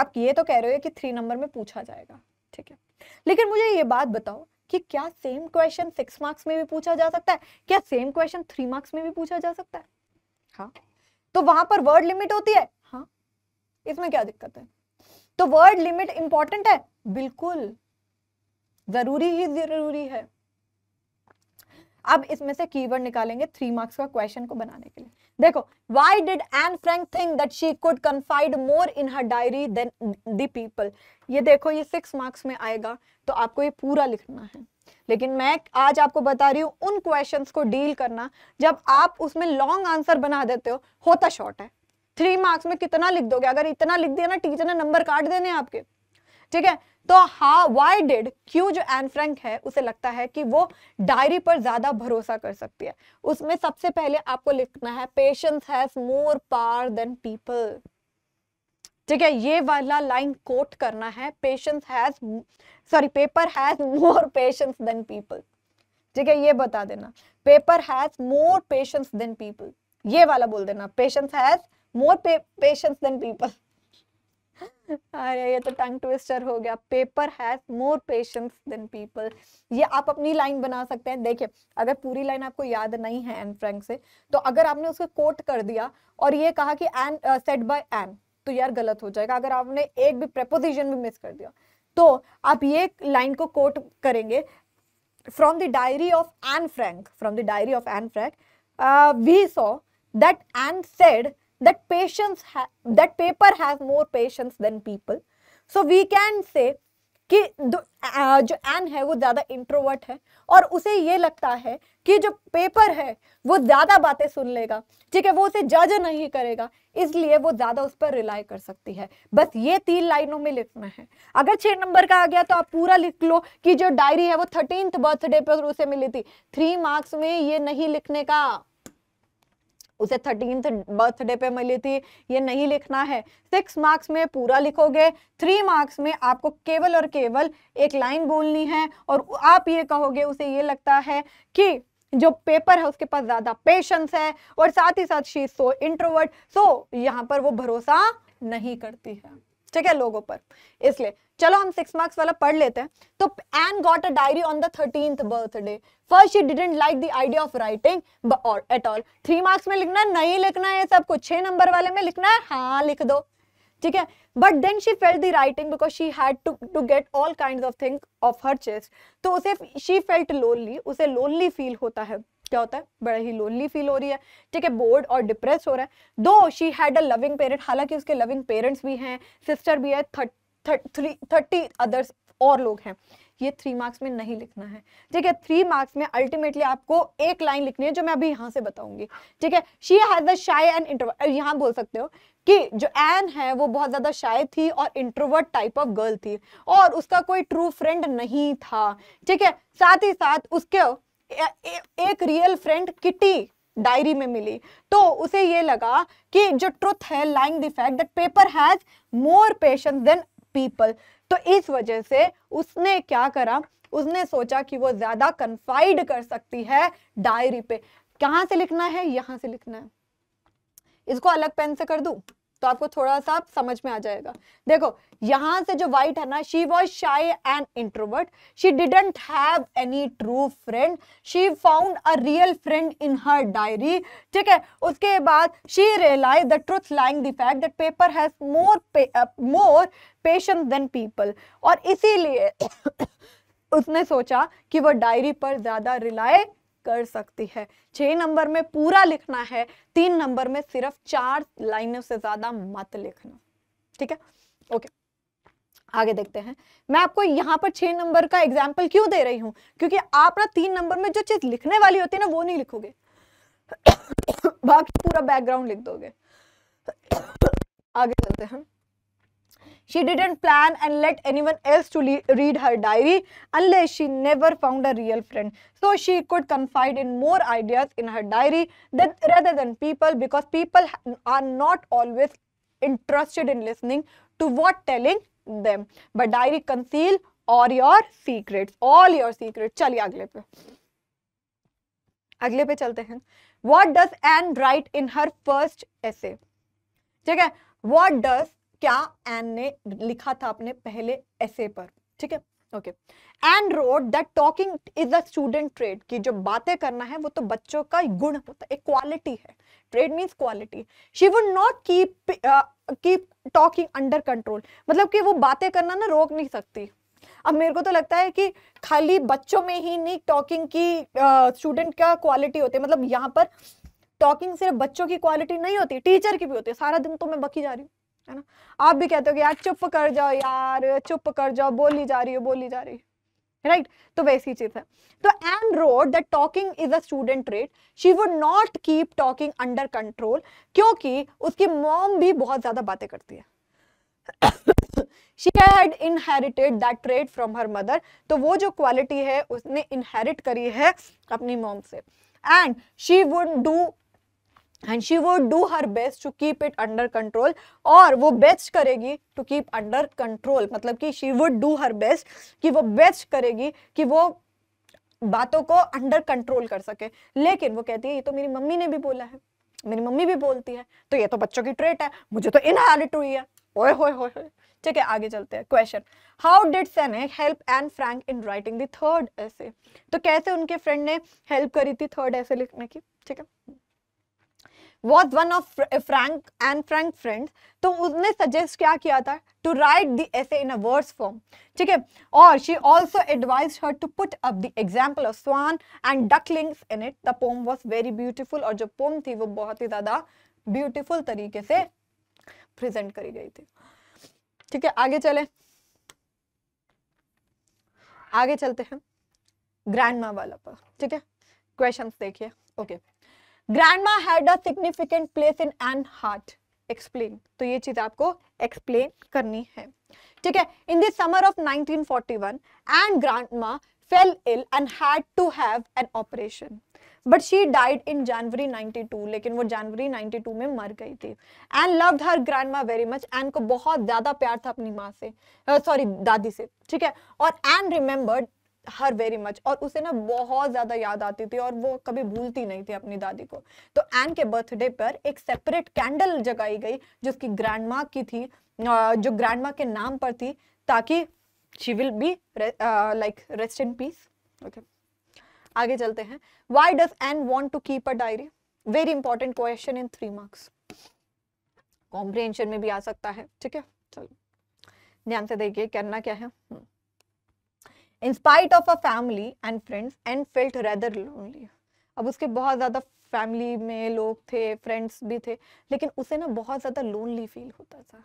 [SPEAKER 1] आप ये तो कह रहे हो कि थ्री नंबर में पूछा जाएगा ठीक है लेकिन मुझे ये बात बताओ कि क्या सेम क्वेश्चन सिक्स मार्क्स में भी पूछा जा सकता है क्या सेम क्वेश्चन थ्री मार्क्स में भी पूछा जा सकता है हाँ तो वहां पर वर्ड लिमिट होती है हाँ इसमें क्या दिक्कत है तो वर्ड लिमिट इंपॉर्टेंट है बिल्कुल जरूरी ही जरूरी है अब इसमें से कीवर्ड निकालेंगे थ्री मार्क्स का क्वेश्चन को बनाने के लिए देखो why did Anne Frank think that she could confide more in her diary than the people? ये देखो ये सिक्स मार्क्स में आएगा तो आपको ये पूरा लिखना है लेकिन मैं आज आपको बता रही हूं उन क्वेश्चंस को डील करना जब आप उसमें लॉन्ग आंसर बना देते हो होता शॉर्ट है थ्री मार्क्स में कितना लिख दोगे अगर इतना लिख दिया ना टीचर ने नंबर काट देने आपके ठीक है तो हा वाई डिड क्यू जो एन फ्रेंक है उसे लगता है कि वो डायरी पर ज्यादा भरोसा कर सकती है उसमें सबसे पहले आपको लिखना है patience has more than people ठीक है ये वाला लाइन कोट करना है patience has sorry paper has more patience than people ठीक है ये बता देना paper has more patience than people ये वाला बोल देना patience has more patience than people अरे ये तो टंग ट्विस्टर हो गया paper has more patience than people ये आप अपनी लाइन बना सकते हैं देखिए अगर पूरी लाइन आपको याद नहीं है एन फ्रैंक से तो अगर आपने उसको कोट कर दिया और ये कहा कि एन सेट बाय एन तो यार गलत हो जाएगा अगर आपने एक भी प्रपोजिशन भी मिस कर दिया तो आप ये लाइन को कोट करेंगे from the diary of Anne Frank from the diary of Anne Frank we saw that Anne said that patients that paper has more patients than people so we can say कि जो N है वो ज़्यादा introvert है और उसे ये लगता है कि जो पेपर है वो ज़्यादा बातें सुन लेगा ठीक है वो उसे जज नहीं करेगा इसलिए वो ज़्यादा उस पर रिलाई कर सकती है बस ये तीन लाइनों में लिखना है अगर छह नंबर का आ गया तो आप पूरा लिख लो कि जो डायरी है वो थर्टींथ बर्थडे पर उसे मिली थी थ्री मार्क्स में ये नहीं लिखने का उसे थर्टीन बर्थडे पे मिली थी ये नहीं लिखना है सिक्स मार्क्स में पूरा लिखोगे थ्री मार्क्स में आपको केवल और केवल एक लाइन बोलनी है और आप ये कहोगे उसे ये लगता है कि जो पेपर है उसके पास ज़्यादा पेशेंस है और साथ ही साथ शी सो इंट्रोवर्ट सो यहाँ पर वो भरोसा नहीं करती है ठीक है लोगों पर इसलिए चलो हम सिक्स मार्क्स वाला पढ़ लेते हैं तो Anne got a diary on the thirteen birthday first she didn't like the idea of writing at all three marks में लिखना है नहीं लिखना है सब कुछ छह नंबर वाले में लिखना है हाँ लिख दो ठीक है but then she fell the writing because she had to to get all kind of thing of her chest तो उसे शी फेल्ट लोनली उसे लोनली फील होता है क्या होता है बड़ा ही लोनली फील हो रही है ठीक है बोर्ड और डिप्रेस हो रहा है though she had a loving parent हालांकि उसके लविंग पेरेंट्स भी हैं सिस्टर भी है थर्टी अदर्स और लोग हैं ये थ्री मार्क्स में नहीं लिखना है ठीक है थ्री मार्क्स में अल्टीमेटली आपको एक लाइन लिखनी है जो मैं अभी यहाँ से बताऊंगी ठीक है she has the shy and introvert यहाँ बोल सकते हो कि जो एन है वो बहुत ज्यादा शाय थी और इंट्रोवर्ट टाइप ऑफ गर्ल थी और उसका कोई ट्रू फ्रेंड नहीं था ठीक है साथ ही साथ उसके एक रियल फ्रेंड किटी डायरी में मिली तो उसे ये लगा कि जो ट्रुथ है lying the fact that paper has more patience than people तो इस वजह से उसने क्या करा उसने सोचा कि वो ज्यादा कन्फाइड कर सकती है डायरी पे कहां से लिखना है यहां से लिखना है इसको अलग पेन से कर दूँ तो आपको थोड़ा सा समझ में आ जाएगा देखो यहां से जो वाइट है ना she was shy and introvert she didn't have any true friend she found a real friend in her diary ठीक है उसके बाद she realize the truth lying the fact that paper has more more patience than people और इसीलिए <coughs> उसने सोचा कि वो डायरी पर ज़्यादा रिलाय कर सकती है छह नंबर में पूरा लिखना है तीन नंबर में सिर्फ चार लाइनों से ज़्यादा मत लिखना ठीक है ओके आगे देखते हैं मैं आपको यहाँ पर छह नंबर का एग्जाम्पल क्यों दे रही हूँ क्योंकि आप ना तीन नंबर में जो चीज लिखने वाली होती है ना वो नहीं लिखोगे बाकी पूरा बैकग्राउंड लिख दोगे आगे चलते हैं She didn't plan and let anyone else to read her diary unless she never found a real friend. So she could confide in more ideas in her diary than, rather than people because people are not always interested in listening to what telling them. But diary conceal all your secrets, all your secrets. Chali अगले pe. अगले pe chalte hain. What does Anne write in her first essay? ठीक है what क्या N ने लिखा था अपने पहले ऐसे पर ठीक है okay Anne wrote that talking is a student trait की जो बातें करना है वो तो बच्चों का गुण होता है क्वालिटी है trait means quality she would not keep keep talking under control मतलब कि वो बातें करना ना रोक नहीं सकती अब मेरे को तो लगता है कि खाली बच्चों में ही नहीं टॉकिंग की स्टूडेंट uh, का क्वालिटी होती है मतलब यहाँ पर टॉकिंग सिर्फ बच्चों की क्वालिटी नहीं होती टीचर की भी होती है सारा दिन तो मैं बकी जा रही हूँ है ना आप भी कहते हो कि यार चुप कर जाओ यार चुप कर जाओ बोली जा रही हो बोली जा रही राइट right? तो वैसी चीज है तो Anne wrote that talking is a student trait she would not keep talking under control क्योंकि उसकी मॉम भी बहुत ज्यादा बातें करती है She had inherited that trait from her mother. तो वो जो क्वालिटी है उसने इनहेरिट करी है अपनी मॉम से and she would do and she would do her best to keep it under control और वो बेस्ट करेगी टू कीप अंडर कंट्रोल मतलब कि she would do her best कि वो बेस्ट करेगी कि वो बातों को अंडर कंट्रोल कर सके लेकिन वो कहती है ये तो मेरी मम्मी ने भी बोला है मेरी मम्मी भी बोलती है तो ये तो बच्चों की ट्रेट है मुझे तो इनहेरिट हुई है ओए होए होए ठीक है आगे चलते हैं क्वेश्चन हाउ डिड सेनेक help Anne Frank in writing the third essay तो कैसे उनके फ्रेंड ने हेल्प करी थी थर्ड ऐसे लिखने की ठीक है was one of Frank and Frank friend तो उसने सजेस्ट क्या किया था to write the essay in a words form ठीक है और she also advise her to put up the example of swan and ducklings in it the poem was very beautiful और जो पोम थी वो बहुत ही ज़्यादा ब्यूटिफुल तरीके से प्रेजेंट करी गई थी ठीक है आगे चले आगे चलते हैं ग्रैंड माँ वाला पर ठीक है क्वेश्चन देखिए okay okay. Grandma had a significant place in Anne heart explain तो ये चीज आपको एक्सप्लेन करनी है ठीक है in the summer of 1941 and grandma fell ill and had to have an operation but she died in January 92 लेकिन वो जनवरी 92 में मर गई थी Anne loved her grandma very much Anne को बहुत ज़्यादा प्यार था अपनी माँ से सॉरी uh, दादी से ठीक है और Anne remembered her very much और उसे ना बहुत ज़्यादा याद आती थी और वो कभी भूलती नहीं थी अपनी दादी को तो एन के बर्थडे पर एक सेपरेट कैंडल जगाई गई जो उसकी ग्रैंड माँ की थी जो ग्रैंड माँ के नाम पर थी ताकि she will be like rest in peace okay आगे चलते हैं why does Anne want to keep a diary very important question in three marks comprehension में भी आ सकता है ठीक है चलो ध्यान से देखिए करना क्या है hmm. In spite of a family and friends and felt rather lonely अब उसके बहुत ज़्यादा फैमिली में लोग थे फ्रेंड्स भी थे लेकिन उसे ना बहुत ज़्यादा लोनली फील होता था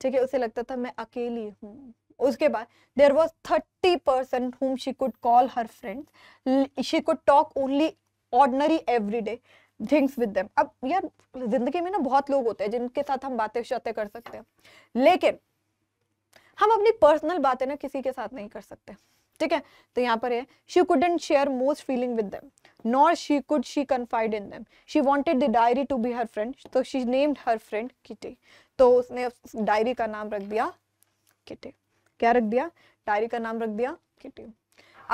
[SPEAKER 1] ठीक है उसे लगता था मैं अकेली हूँ उसके बाद there was thirty percent whom she could call her friends she could talk only ordinary every day things with अब यार जिंदगी में ना बहुत लोग होते हैं जिनके साथ हम बातें शातें कर सकते हैं लेकिन हम अपनी पर्सनल बातें ना किसी के साथ नहीं कर सकते ठीक है तो यहाँ पर है she couldn't share most feeling with them nor she could she confided in them she wanted the diary to be her friend तो she named her friend Kitty तो उसने डायरी का नाम रख दिया किटी क्या रख दिया डायरी का नाम रख दिया किटी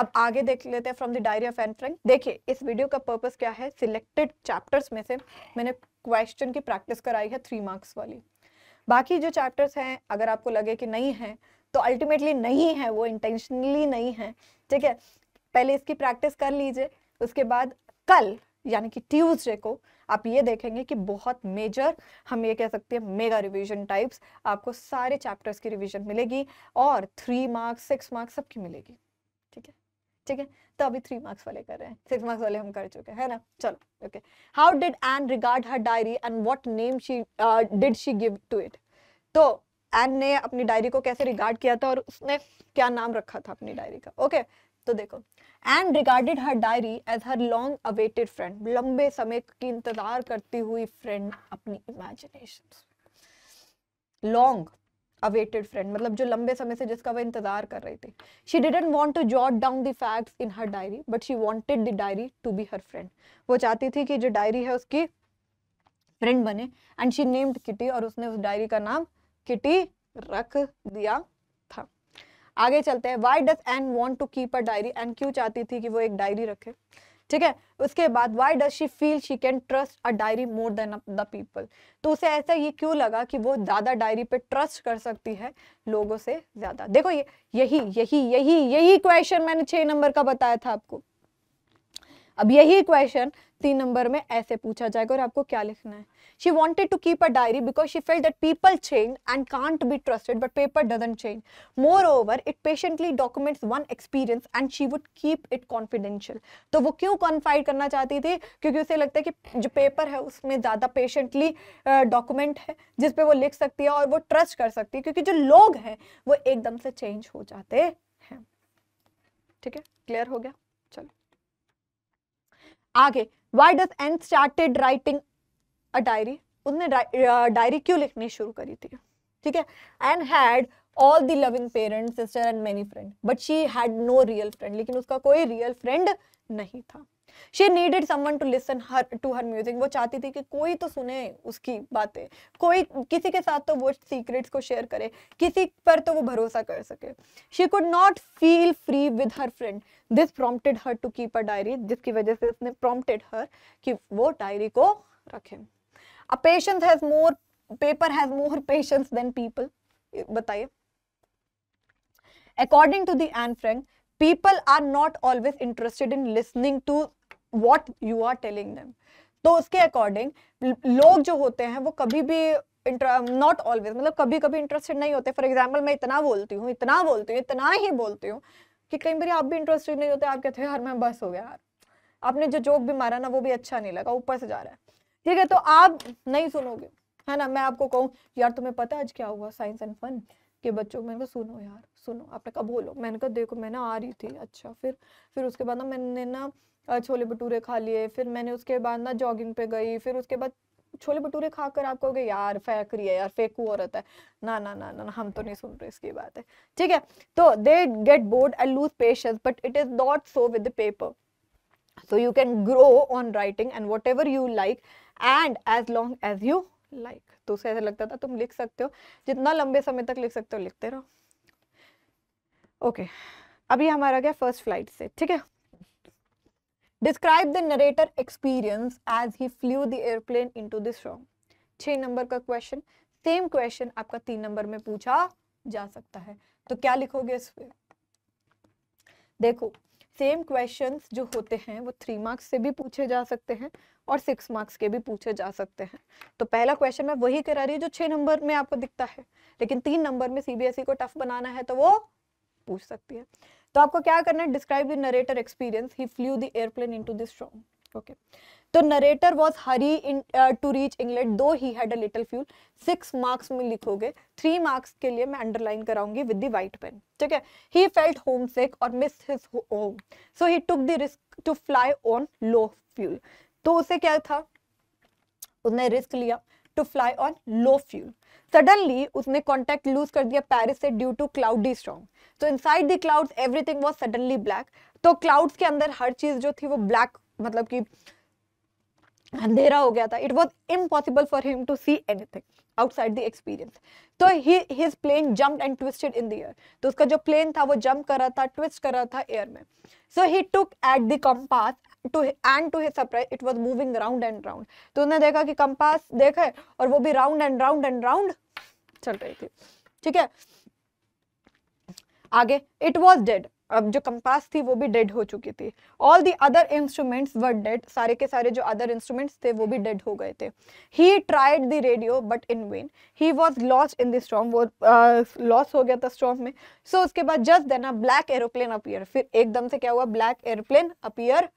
[SPEAKER 1] अब आगे देख लेते हैं from the diary of Anne Frank देखिए इस वीडियो का पर्पस क्या है सिलेक्टेड चैप्टर्स में से मैंने क्वेश्चन की प्रैक्टिस कराई है थ्री मार्क्स वाली बाकी जो चैप्टर्स हैं अगर आपको लगे कि नहीं है तो अल्टीमेटली नहीं है वो इंटेंशनली नहीं है ठीक है पहले इसकी प्रैक्टिस कर लीजिए उसके बाद कल यानी कि ट्यूजडे को आप ये देखेंगे कि बहुत मेजर हम ये कह सकते हैं मेगा रिवीजन टाइप्स आपको सारे चैप्टर्स की रिवीजन मिलेगी और थ्री मार्क्स सिक्स मार्क्स सबकी मिलेगी ठीक है तो अभी थ्री मार्क्स वाले कर रहे हैं सिक्स मार्क्स वाले हम कर चुके हैं ना चलो okay how did Anne regard her diary and what name she did she give to it तो एन ने अपनी डायरी को कैसे रिगार्ड किया था और उसने क्या नाम रखा था अपनी डायरी का ओके okay, तो देखो Anne regarded her diary as her long awaited friend लंबे समय की इंतजार करती हुई फ्रेंड अपनी इमेजिनेशन लॉन्ग अवेटेड फ्रेंड मतलब जो लंबे समय से जिसका वह इंतजार कर रही थी she didn't want to jot down the facts in her diary but she wanted the diary to be her friend वो चाहती थी कि जो डायरी है उसकी फ्रेंड बने एंड शी नेम्ड किटी और उसने उस डायरी का नाम किटी रख दिया था आगे चलते हैं why does Anne want to keep a diary and क्यों चाहती थी कि वो एक डायरी रखे ठीक है उसके बाद why does she feel she can trust a diary more than the people तो उसे ऐसा ये क्यों लगा कि वो ज़्यादा डायरी पे ट्रस्ट कर सकती है लोगों से ज़्यादा देखो ये यही यही यही यही क्वेश्चन मैंने छह नंबर का बताया था आपको अब यही क्वेश्चन तीन नंबर में ऐसे पूछा जाएगा और आपको क्या लिखना है She wanted to keep a diary because she felt that people change and can't be trusted, but paper doesn't change. Moreover, it patiently documents one experience and she would keep it confidential. to wo kyun confide karna chahti thi kyunki use lagta hai ki jo paper hai usme zyada patiently document hai jis pe wo likh sakti hai aur wo trust kar sakti hai kyunki jo log हैं wo ekdam se change ho jate hain theek hai clear ho gaya chalo aage why does n started writing a diary उसने diary क्यों लिखनी शुरू करी थी ठीक है Anne had all the loving parents sister and many friend but she had no real friend लेकिन उसका कोई रियल फ्रेंड नहीं था She needed someone to listen her to her music. वो चाहती थी कि कोई तो सुने उसकी बातें कोई किसी के साथ तो वो सीक्रेट्स को शेयर करे किसी पर तो वो भरोसा कर सके she could not feel free with her friend this prompted her to keep a diary जिसकी वजह से उसने प्रॉम्प्टेड हर कि वो डायरी को रखें a patient has more paper has more patience than people bataiye according to the Anne Frank people are not always interested in listening to what you are telling them to uske according log jo hote hain wo kabhi bhi not always मतलब कभी कभी interested नहीं होते for example मैं इतना बोलती हूँ इतना बोलती हूँ इतना ही बोलती हूँ कि कई बार आप भी इंटरेस्टेड नहीं होते आप कहते हो यार मैं बस हो गया यार आपने जो जोक भी मारा ना वो भी अच्छा नहीं लगा ऊपर से जा रहा है ठीक है तो आप नहीं सुनोगे है ना मैं आपको कहूँ यार तुम्हें पता है आज क्या हुआ साइंस एंड फन के बच्चों मैंने कहा सुनो यार सुनो आपने कहा बोलो मैंने कहा देखो मैं ना आ रही थी अच्छा फिर फिर उसके बाद ना मैंने ना छोले भटूरे खा लिए फिर मैंने उसके बाद ना जॉगिंग पे गई फिर उसके बाद छोले भटूरे खाकर आप कहोगे यार फेंक रही है यार फेंकू औरत है ना ना ना ना हम तो नहीं सुन रहे इसकी बात है ठीक है तो they get bored and lose patience but it is not so with paper so you can grow on writing and whatever you like and as long as you like तो उसे ऐसा लगता था तुम लिख सकते हो जितना लंबे समय तक लिख सकते हो लिखते रहो ओके okay. अभी हमारा क्या फर्स्ट फ्लाइट से ठीक है describe the narrator experience as he flew the airplane into this रॉन्ग छ नंबर का क्वेश्चन सेम क्वेश्चन आपका तीन नंबर में पूछा जा सकता है तो क्या लिखोगे इसमें देखो सेम क्वेश्चन जो होते हैं वो थ्री मार्क्स से भी पूछे जा सकते हैं और सिक्स मार्क्स के भी पूछे जा सकते हैं तो पहला क्वेश्चन मैं वही करा रही हूँ जो छह नंबर में आपको दिखता है लेकिन तीन नंबर में सीबीएसई e को टफ बनाना है तो वो पूछ सकती है तो आपको क्या करना है describe the narrator experience he flew the airplane in this शॉन्ग ओके तो narrator was hurrying to reach England though he had a little fuel six marks में लिखोगे थ्री मार्क्स के लिए मैं अंडरलाइन कराऊंगी विद द वाइट पेन ठीक है ही फेल्ट होम सेक और miss his home so he took the risk to fly on low fuel तो उसे क्या था उसने रिस्क लिया to fly on low fuel suddenly उसने कॉन्टैक्ट लूज कर दिया पेरिस से ड्यू टू क्लाउडी स्ट्रॉन्ग तो inside the clouds everything was suddenly black तो क्लाउड्स के अंदर हर चीज जो थी वो ब्लैक मतलब कि अंधेरा हो गया था it was impossible for him to see anything outside the experience तो he his plane jump and twisted in the air तो उसका जो प्लेन था वो जम्प कर रहा था ट्विस्ट कर रहा था एयर में so he took at the compass to and to his surprise it was moving round and round तो उन्होंने देखा कि कम्पास देखा और वो भी round and round and round चल रही थी ठीक है आगे इट वॉज डेड अब जो कंपास थी वो भी डेड हो चुकी थी all the other instruments were dead सारे के सारे जो अदर इंस्ट्रूमेंट्स थे वो भी डेड हो गए थे he tried the radio but in vain he was lost in the storm वो लॉस uh, हो गया था स्ट्रॉम में सो so, उसके बाद जस्ट देना ब्लैक एरोप्लेन अपियर फिर एकदम से क्या हुआ ब्लैक एरोप्लेन अपियर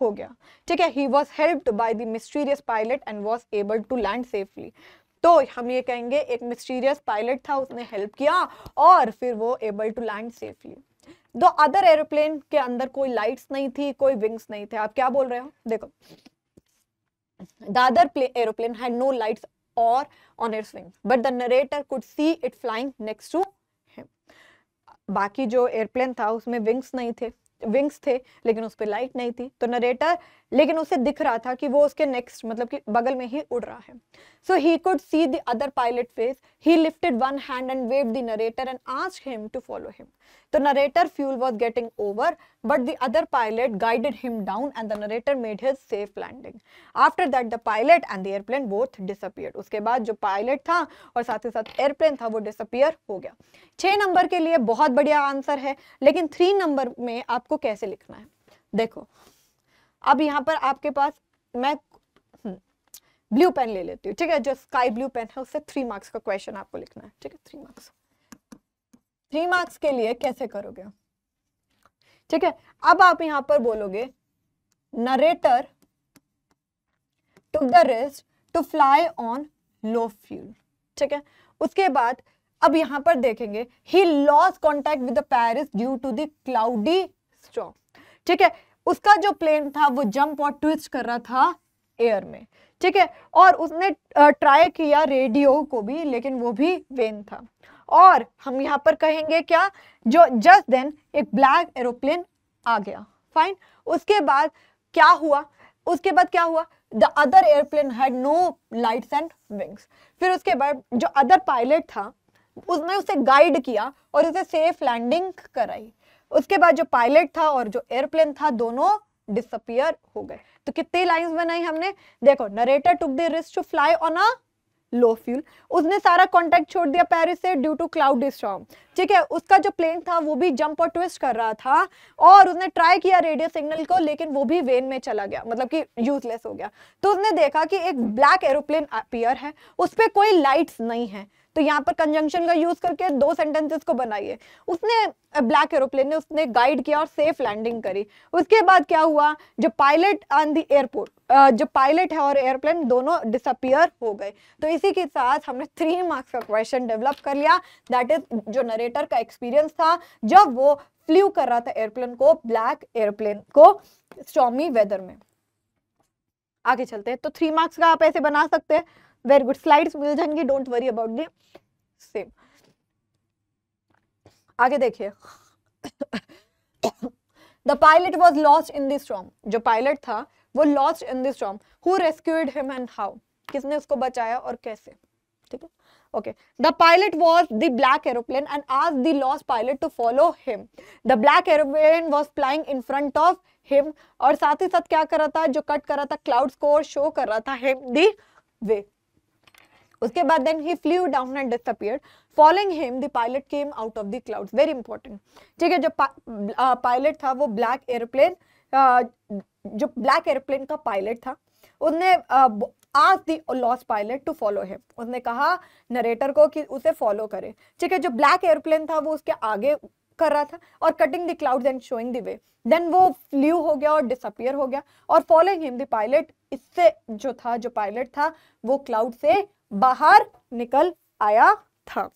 [SPEAKER 1] हो गया ठीक है he was helped by the mysterious pilot and was able to land safely तो हम ये कहेंगे एक मिस्टीरियस पायलट था उसने हेल्प किया और फिर वो able to land safely the other aeroplane के अंदर कोई लाइट्स नहीं थी कोई विंग्स नहीं थे आप क्या बोल रहे हो देखो the other aeroplane had no lights और on its wing but the narrator could see it flying next to him बाकी जो एयरप्लेन था उसमें विंग्स नहीं थे विंग्स थे लेकिन उस पर लाइट नहीं थी तो नरेटर लेकिन उसे दिख रहा था कि वो उसके नेक्स्ट मतलब कि बगल में ही उड़ रहा है so he could see the other pilot face he lifted one hand and wave the narrator and ask him to follow him तो narrator fuel was getting over but the other pilot guided him down and the narrator made his safe landing after that the pilot and the airplane both disappeared उसके बाद जो pilot था और साथ ही साथ airplane था वो डिसअपियर हो गया छः नंबर के लिए बहुत बढ़िया आंसर है लेकिन थ्री नंबर में आपको कैसे लिखना है देखो अब यहाँ पर आपके पास मैं ब्लू हम्म, पेन ले लेती हूँ ठीक है जो स्काई ब्लू पेन है उससे थ्री मार्क्स का क्वेश्चन आपको लिखना है ठीक है थ्री मार्क्स थ्री मार्क्स के लिए कैसे करोगे ठीक है अब आप यहाँ पर बोलोगे narrator took the risk to fly on low fuel ठीक है उसके बाद अब यहाँ पर देखेंगे he lost contact with the Paris due to the cloudy storm ठीक है उसका जो प्लेन था वो जंप और ट्विस्ट कर रहा था एयर में ठीक है और उसने ट्राई किया रेडियो को भी लेकिन वो भी वेन था और हम यहाँ पर कहेंगे क्या जो जस्ट देन एक ब्लैक एरोप्लेन आ गया फाइन उसके बाद क्या हुआ उसके बाद क्या हुआ the other airplane had no lights and wings फिर उसके बाद जो अदर पायलट था उसने उसे गाइड किया और उसे सेफ लैंडिंग कराई उसके बाद जो पायलट था और जो एयरप्लेन था दोनों डिसअपियर हो गए तो कितनी लाइंस बनाई हमने देखो narrator took the risk to fly on a low fuel उसने सारा कांटेक्ट छोड़ दिया पेरिस से ड्यू टू क्लाउड डिस्टॉर्म ठीक है उसका जो प्लेन था वो भी जंप और ट्विस्ट कर रहा था और उसने ट्राई किया रेडियो सिग्नल को लेकिन वो भी वेन में चला गया मतलब कि यूजलेस हो गया तो उसने देखा कि एक ब्लैक एरोप्लेन अपियर है उस पर कोई लाइट्स नहीं है तो यहाँ पर कंजंक्शन का यूज करके दो सेंटेंसेस को बनाइए उसने ब्लैक एरोप्लेन ने उसने गाइड किया और सेफ लैंडिंग करी उसके बाद क्या हुआ जो पायलट ऑन द एयरपोर्ट जो पायलट है और एयरप्लेन दोनों डिसअपियर हो गए तो इसी के साथ हमने थ्री मार्क्स का क्वेश्चन डेवलप कर लिया दैट इज जो नरेटर का एक्सपीरियंस था जब वो फ्लू कर रहा था एयरप्लेन को ब्लैक एयरप्लेन को स्टॉमी वेदर में आगे चलते हैं तो थ्री मार्क्स का आप ऐसे बना सकते हैं वेरी गुड स्लाइड्स मिल जाएंगे don't worry about the same आगे देखिए the pilot was lost in this storm जो पायलट था वो lost in this storm who rescued him and how किसने उसको बचाया और कैसे ठीक है okay the pilot was the black aeroplane and आज the lost pilot to follow him the black aeroplane was flying in front of him और साथ ही साथ क्या कर रहा था जो कट कर रहा था क्लाउड्स को और शो कर रहा था हिम दी वे उसके बाद then he flew down and disappear following him the pilot came out of the clouds very important ठीक है जो पायलट uh, था वो ब्लैक एयरप्लेन uh, जो ब्लैक एयरप्लेन का पायलट था उसने आज the lost pilot to follow him उसने कहा नरेटर को कि उसे फॉलो करे ठीक है जो ब्लैक एयरप्लेन था वो उसके आगे कर रहा था और cutting the clouds and showing the way then वो फ्लू हो गया और डिसअपियर हो गया और फॉलोइंग हिम द पायलट इससे जो था जो पायलट था वो क्लाउड से बाहर निकल आया था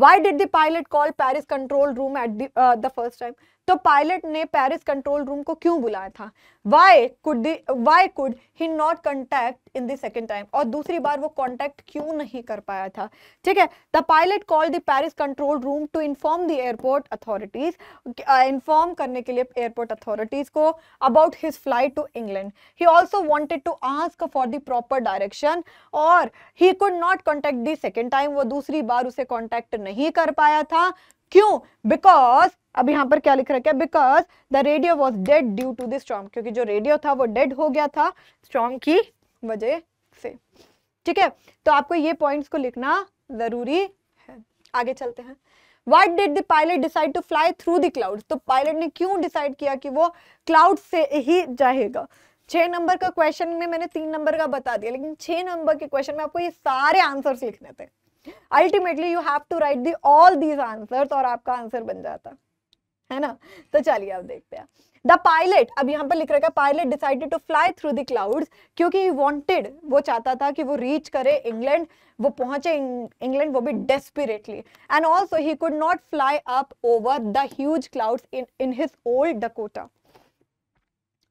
[SPEAKER 1] why did the pilot call Paris control room at the first time तो पायलट ने पेरिस कंट्रोल रूम को क्यों बुलाया था why could why could he not contact in the second time और दूसरी बार वो कॉन्टैक्ट क्यों नहीं कर पाया था ठीक है the pilot call the Paris control room to inform the airport authorities inform करने के लिए एयरपोर्ट अथॉरिटीज को about his flight to England he also wanted to ask for the proper direction और he could not contact the second time वो दूसरी बार उसे contact नहीं कर पाया था क्यों बिकॉज अब यहाँ पर क्या लिख रखा है because the radio was dead due to this storm क्योंकि जो रेडियो था वो डेड हो गया था स्ट्रॉन्ग की वजह से ठीक है तो आपको ये पॉइंट्स को लिखना जरूरी है आगे चलते हैं what did the pilot decide to fly through the cloud तो पायलट ने क्यों डिसाइड किया कि वो क्लाउड से ही जाएगा छह नंबर का क्वेश्चन में मैंने तीन नंबर का बता दिया लेकिन छह नंबर के क्वेश्चन में आपको ये सारे आंसर लिखने थे ultimately you have to write the all these answer और आपका आंसर बन जाता है ना तो चलिए आप देखते हैं द पायलट अब यहाँ पर लिख रखा pilot decided to fly through the clouds क्योंकि ही वांटेड वो चाहता था कि वो रीच करे इंग्लैंड वो पहुंचे इंग्लैंड वो भी desperately and also he could not fly up over the huge clouds in in his old Dakota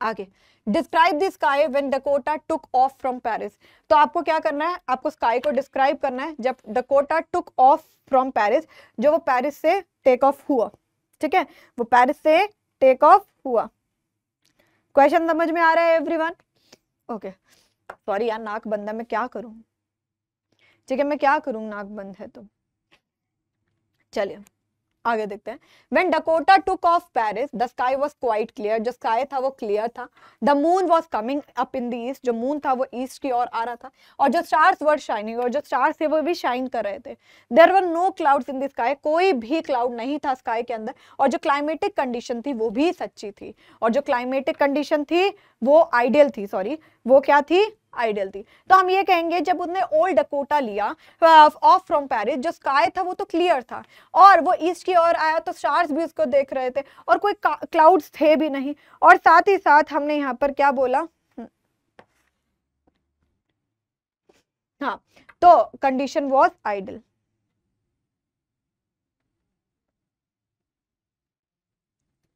[SPEAKER 1] आगे describe the sky when Dakota took off from Paris तो आपको क्या करना है आपको स्काई को डिस्क्राइब करना है जब Dakota took off from Paris जो वो पेरिस से टेक ऑफ हुआ ठीक है वो पेरिस से टेक ऑफ हुआ क्वेश्चन समझ में आ रहा है एवरीवन ओके सॉरी यार नाक बंद है मैं क्या करूं ठीक है मैं क्या करूं नाक बंद है तो चलिए आगे देखते हैं when Dakota took off Paris the sky was quite clear जो स्काई था वो क्लियर था the moon was coming up in the east जो मून था वो ईस्ट की ओर आ रहा था और जो स्टार्स वर शाइनिंग और जो स्टार्स थे वो भी शाइन कर रहे थे there were no clouds in the sky कोई भी क्लाउड नहीं था स्काई के अंदर और जो क्लाइमेटिक कंडीशन थी वो भी सच्ची थी और जो क्लाइमेटिक कंडीशन थी वो आइडियल थी सॉरी वो क्या थी आइडियल थी तो हम ये कहेंगे जब उसने ओल्ड डकोटा लिया ऑफ फ्रॉम पेरिस जो स्काई था वो तो क्लियर था और वो ईस्ट की ओर आया तो स्टार्स भी उसको देख रहे थे और कोई क्लाउड्स थे भी नहीं और साथ ही साथ हमने यहाँ पर क्या बोला हम्म। हाँ तो कंडीशन वॉज आइडल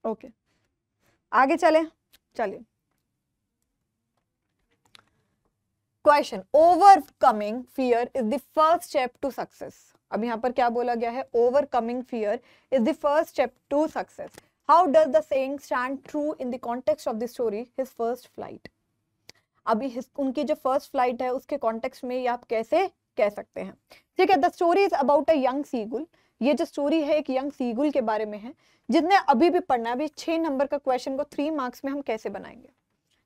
[SPEAKER 1] ओके आगे चले चलिए question overcoming fear is the first step to success अब यहाँ पर क्या बोला गया है overcoming fear is the first step to success how does the saying stand true in the context of the story his first flight अभी उनकी जो फर्स्ट फ्लाइट है उसके कॉन्टेक्स्ट में ये आप कैसे कह सकते हैं ठीक है the story is about a young seagull ये जो स्टोरी है एक यंग सीगुल के बारे में है जिसने अभी भी पढ़ना है अभी छह नंबर का क्वेश्चन को थ्री मार्क्स में हम कैसे बनाएंगे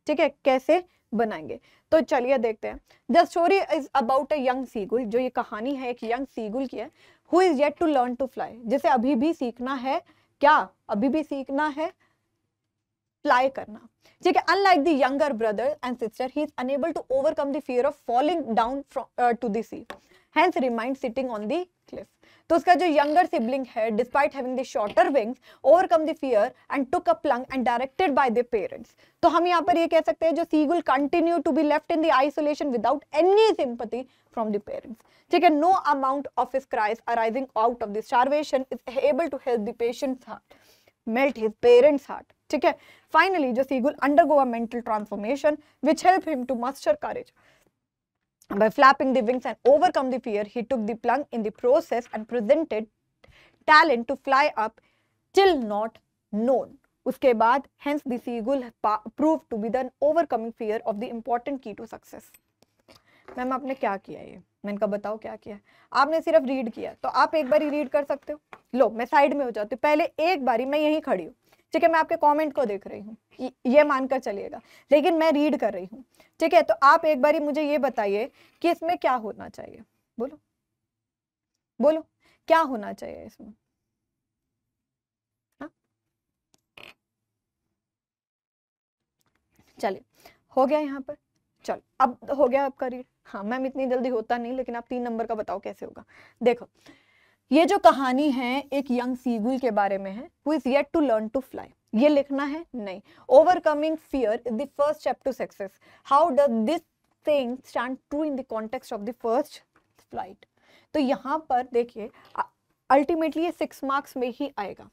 [SPEAKER 1] ठीक है कैसे बनाएंगे तो चलिए देखते हैं the story is about a young seagull जो ये कहानी है एक यंग सीगुल की है who is yet to learn to fly जिसे अभी भी सीखना है क्या अभी भी सीखना है फ्लाई करना ठीक है unlike the younger brother and sister he is unable to overcome the fear of falling down to the sea hence remained sitting on the cliff तो उसका जो यंगर सिबलिंग है despite having the shorter wings overcome the fear and took a plunge and directed by the parents तो हम यहाँ पर ये कह सकते हैं जो seagull continue to be left in the isolation without any sympathy from the parents ठीक है no amount of his cries arising out of this starvation is able to help the patients heart melt his parents heart ठीक है finally जो seagull undergo a mental transformation which help him to master courage By flapping the wings and overcome the fear, he took the plunge in the process and presented talent to fly up till not known. uske baad hence the seagull proved to be the overcoming fear of the important key to success. Ma'am आपने क्या किया ये मैंने कहा बताओ क्या किया आपने सिर्फ रीड किया तो आप एक बार ही रीड कर सकते हो लो मैं साइड में हो जाती हूँ पहले एक बारी मैं यहीं खड़ी हूँ ठीक है मैं आपके कमेंट को देख रही हूँ ये मानकर चलिएगा लेकिन मैं रीड कर रही हूँ ठीक है तो आप एक बार मुझे ये बताइए कि इसमें क्या होना चाहिए बोलो बोलो क्या होना चाहिए इसमें हाँ? चलिए हो गया यहाँ पर चलो अब हो गया आपका रीड हाँ मैम इतनी जल्दी होता नहीं लेकिन आप तीन नंबर का बताओ कैसे होगा देखो ये जो कहानी है एक यंग सीगुल के बारे में है who is yet to learn to fly ये लिखना है नहीं overcoming fear is the first step to success how does this thing stand true in the context of the first flight तो यहाँ पर देखिए अल्टीमेटली ये सिक्स मार्क्स में ही आएगा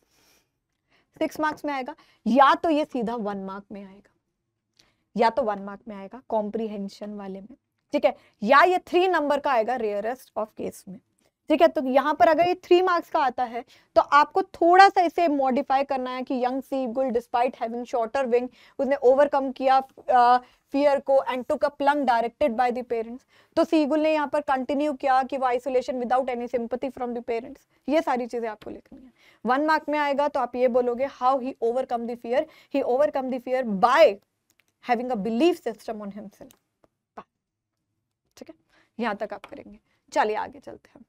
[SPEAKER 1] सिक्स मार्क्स में आएगा या तो ये सीधा वन मार्क में आएगा या तो वन मार्क में आएगा कॉम्प्रीहेंशन वाले में ठीक है या ये थ्री नंबर का आएगा रेयरेस्ट ऑफ केस में ठीक है तो यहाँ पर अगर ये थ्री मार्क्स का आता है तो आपको थोड़ा सा इसे मॉडिफाई करना है कि young seagull despite having shorter wing उसने ओवरकम किया आ, फियर को and to plunge directed by the parents तो सीगुल ने यहाँ पर कंटिन्यू किया कि वो isolation without any sympathy from the parents ये सारी चीजें आपको लिखनी है वन मार्क में आएगा तो आप ये बोलोगे how he overcome the fear he overcome the fear by having a belief system on himself ठीक है यहाँ तक आप करेंगे चलिए आगे चलते हैं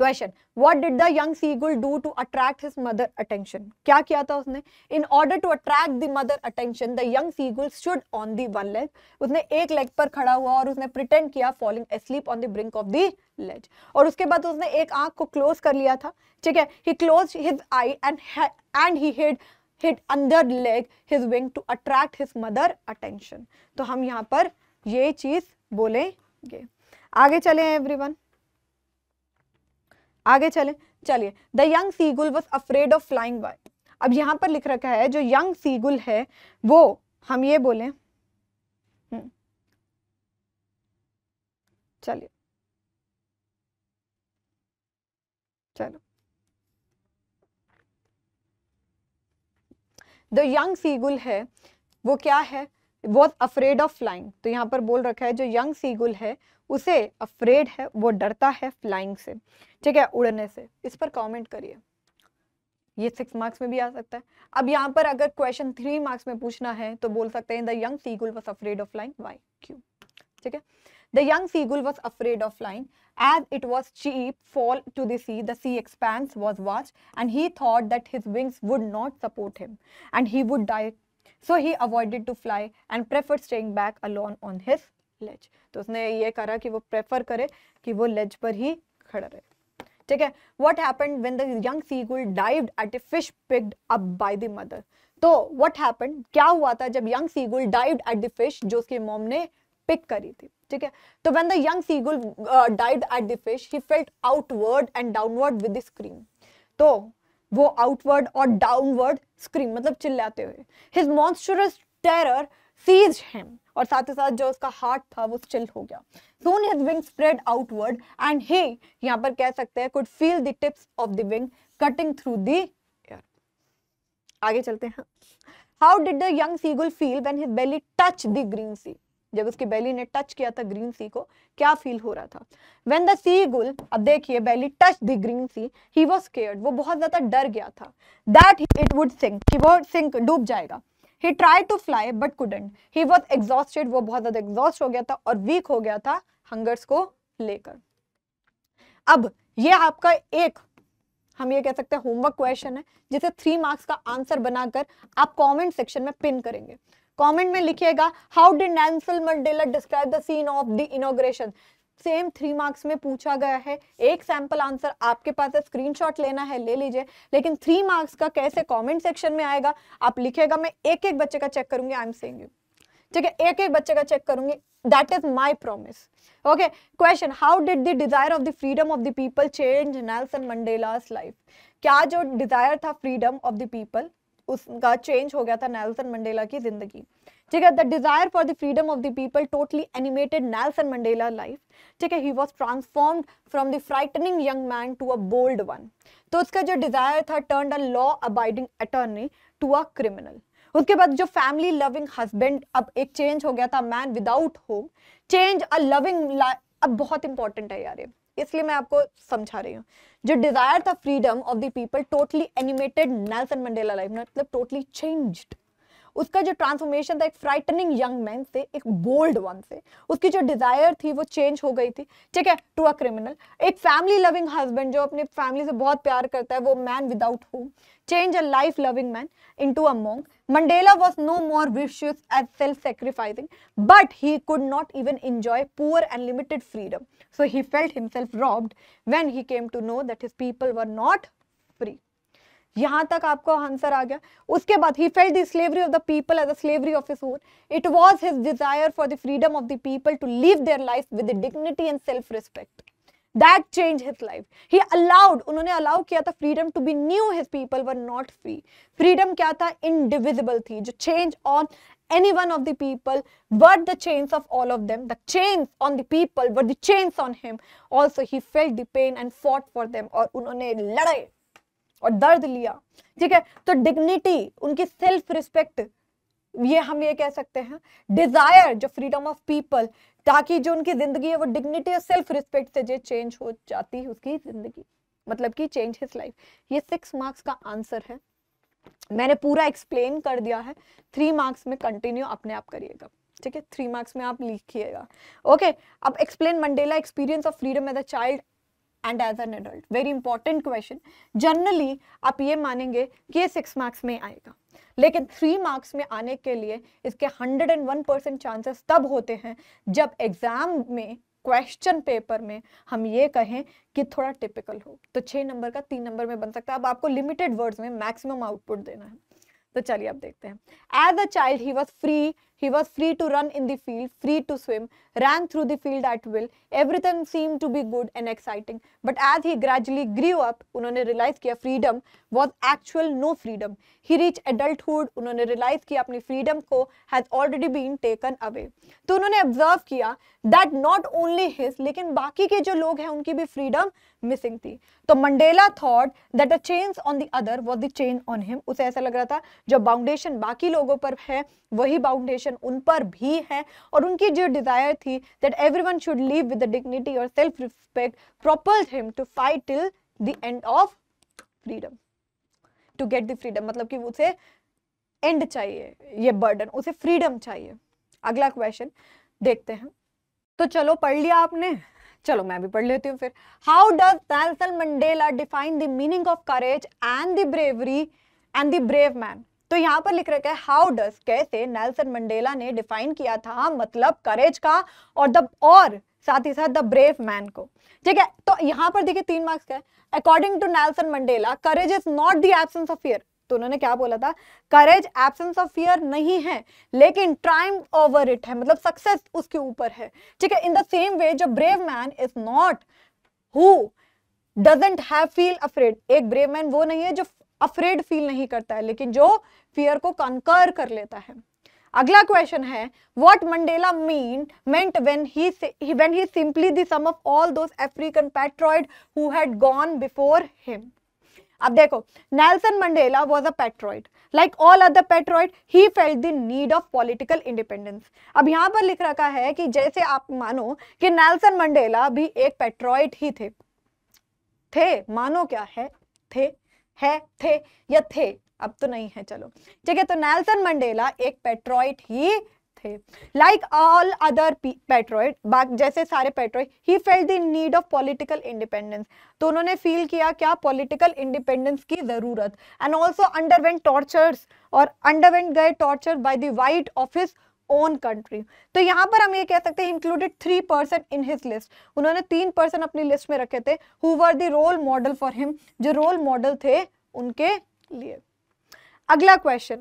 [SPEAKER 1] question what did the young seagull do to attract his mother attention क्या किया था उसने in order to attract the mother attention the young seagull should on the one leg उसने एक लेग पर खड़ा हुआ और उसने प्रिटेंड किया falling asleep on the brink of the ledge और उसके बाद उसने एक आंख को क्लोज कर लिया था ठीक है he close his eye and and he hid hit under leg his wing to attract his mother attention तो हम यहाँ पर ये चीज बोलेंगे आगे चले एवरी वन आगे चलें चलिए the young seagull was afraid of flying by अब यहाँ पर लिख रखा है जो यंग सीगुल है वो हम ये बोलें हम्म। चलिए चलो द यंग सीगुल है वो क्या है वॉज अफ्रेड ऑफ फ्लाइंग तो यहाँ पर बोल रखा है जो यंग सीगुल है उसे अफ्रेड है वो डरता है फ्लाइंग से ठीक है उड़ने से इस पर कॉमेंट करिए ये सिक्स मार्क्स में भी आ सकता है अब यहाँ पर अगर क्वेश्चन थ्री मार्क्स में पूछना है तो बोल सकते हैं the young seagull was afraid of flying why क्यू ठीक है the young seagull was afraid of flying as it was steep fall to the sea expanse was watch and he thought that his wings would not support him and he would die so he avoided to fly and preferred staying back alone on his ledge तो उसने ये करा कि वो prefer करे कि वो लेज पर ही खड़ा रहे ठीक है what happen when the young seagull dived at a fish picked up by the mother तो वट हैपन क्या हुआ था जब young seagull dived at the fish जो उसकी मोम ने पिक करी थी ठीक है तो when the young seagull dived at the fish he felt outward and downward with scream तो वो आउटवर्ड और डाउनवर्ड स्क्रीम मतलब चिल्लाते हुए his monstrous terror seize him और साथ ही साथ जो उसका हार्ट था वो स्टिल हो गया soon his wing spread outward and he यहाँ पर कह सकते हैं could feel the tips of the wing cutting through the air आगे चलते हैं how did the young seagull feel when his belly touch the green sea जब उसकी बेली ने टच किया था ग्रीन सी को क्या फील हो रहा था वेन द सी गुल अब देखिए belly touch the green sea he was scared वो बहुत ज्यादा डर गया था दैट इट वुड सिंक कि वो सिंक डूब जाएगा he try to fly but couldn't he was exhausted वो बहुत ज्यादा एग्जॉस्ट हो गया था और वीक हो गया था हंगर्स को लेकर अब ये आपका एक हम ये कह सकते हैं होमवर्क क्वेश्चन है जिसे थ्री मार्क्स का आंसर बनाकर आप कमेंट सेक्शन में पिन करेंगे कमेंट में लिखिएगा how did Nelson Mandela describe the scene of the inauguration same three marks में पूछा गया है एक सैंपल आंसर आपके पास है स्क्रीनशॉट लेना है ले लीजिए लेकिन थ्री मार्क्स का कैसे कमेंट सेक्शन में आएगा आप लिखेगा मैं एक एक बच्चे का चेक करूंगी आई एम सेइंग यू ठीक है एक एक बच्चे का चेक करूंगी that is my promise okay question how did the desire of the freedom of the people change Nelson Mandela's life क्या जो डिजायर था फ्रीडम ऑफ द पीपल उसका चेंज हो गया था नेल्सन मंडेला की जिंदगी ठीक है the desire for the freedom of the people totally animated Nelson Mandela life ठीक है he was transform from the frightening young man to a bold one तो उसका जो डिजायर था turn a law abiding attorney to a criminal उसके बाद जो family loving husband अब एक चेंज हो गया था man without home change a loving अब बहुत इंपॉर्टेंट है यार ये इसलिए मैं आपको समझा रही हूँ जो डिजायर था freedom of the people totally animated Nelson Mandela life मतलब टोटली चेंज्ड उसका जो ट्रांसफॉर्मेशन था एक फ्राइटनिंग यंग मैन से एक बोल्ड वन से उसकी जो डिजायर थी वो चेंज हो गई थी ठीक है टू अ क्रिमिनल एक फैमिली लविंग हस्बैंड जो अपने फैमिली से बहुत प्यार करता है वो man without home change a life loving man into अंग Mandela was no more vicious as self sacrificing but he could not even enjoy poor and limited freedom so he felt himself robbed when he came to know that his people were not free यहां तक आपको answer आ गया उसके बाद he felt the slavery of the people as a slavery of his own it was his desire for the freedom of the people to live their life with dignity and self respect that change his life he allowed उन्होंने allow किया था freedom to be new his people were not free freedom क्या था indivisible थी जो change on any one of the people were the change of all of them the change on the people were the change on him Also, he felt the pain and fought for them और उन्होंने लड़ाई और दर्द लिया ठीक है तो dignity उनकी सेल्फ रिस्पेक्ट ये हम ये कह सकते हैं डिजायर जो फ्रीडम ऑफ पीपल ताकि जो उनकी जिंदगी है वो डिग्निटी और सेल्फ रिस्पेक्ट से जो चेंज हो जाती है उसकी जिंदगी मतलब कि चेंज हिज लाइफ ये सिक्स मार्क्स का आंसर है मैंने पूरा एक्सप्लेन कर दिया है थ्री मार्क्स में कंटिन्यू अपने आप करिएगा ठीक है थ्री मार्क्स में आप लिखिएगा ओके अब explain Mandela experience of freedom as a child and as an adult very important question generally आप ये मानेंगे कि ये सिक्स मार्क्स में आएगा लेकिन थ्री मार्क्स में आने के लिए इसके hundred and one percent chances तब होते हैं जब एग्जाम में क्वेश्चन पेपर में हम ये कहें कि थोड़ा टिपिकल हो तो छः नंबर का तीन नंबर में बन सकता है अब आपको लिमिटेड वर्ड्स में मैक्सिमम आउटपुट देना है तो चलिए अब देखते हैं as a child he was free He was free to run in the field, free to swim, ran through the field at will. Everything seemed to be good and exciting. But as he gradually grew up, unhone realize kiya freedom was actual no freedom. He reached adulthood, unhone realize ki apni freedom ko has already been taken away. to unhone observe kiya that not only his lekin baki ke jo log हैं unki bhi freedom missing thi to mandela thought that a chains on the other was the chain on him use aisa lag raha tha jo foundation baki logo par hai wahi foundation expectation उन पर भी है और उनकी जो desire थी that everyone should live with the dignity और self respect proper him to fight till the end of freedom to get the freedom मतलब कि उसे एंड चाहिए ये बर्डन उसे फ्रीडम चाहिए अगला क्वेश्चन देखते हैं तो चलो पढ़ लिया आपने चलो मैं भी पढ़ लेती हूँ फिर how does Nelson Mandela define the meaning of courage and the bravery and the brave man तो यहाँ पर लिख रखा है हाउ डस कैसे नेल्सन मंडेला ने डिफाइन किया था मतलब करेज का और द और साथ ही साथ द ब्रेव मैन को ठीक है तो यहाँ पर देखिए तीन मार्क्स का है according to Nelson Mandela courage is not the absence of fear तो उन्होंने क्या बोला था करेज एब्सेंस ऑफ फियर नहीं है लेकिन ट्राइम ओवर इट है मतलब सक्सेस उसके ऊपर है ठीक है इन द सेम वे जो brave man is not who doesn't have feel afraid एक ब्रेव मैन वो नहीं है जो अफ्रेड फील नहीं करता है लेकिन जो फियर को कंकर कर लेता है अगला क्वेश्चन है what Mandela mean meant when he when he simply the sum of all those African patriot who had gone before him अब देखो Nelson Mandela was a patriot like all other patriot he felt the need of political independence अब यहां पर लिख रखा है कि जैसे आप मानो कि नेल्सन मंडेला भी एक पेट्रॉइड ही थे थे मानो क्या है थे है थे या थे अब तो नहीं है चलो ठीक है तो नेल्सन मंडेला एक पेट्रॉइट ही थे लाइक ऑल अदर पेट्रॉइट जैसे सारे patriot he fell the need of political independence तो उन्होंने फील किया क्या पॉलिटिकल इंडिपेंडेंस की जरूरत एंड ऑल्सो अंडरवेंट टॉर्चर्स और अंडरवेंट गए torture by the white office own country तो यहाँ पर हम ये कह सकते हैं included three person in his list उन्होंने तीन पर्सन अपनी लिस्ट में रखे थे who were the role model for him जो रोल मॉडल थे उनके लिए अगला question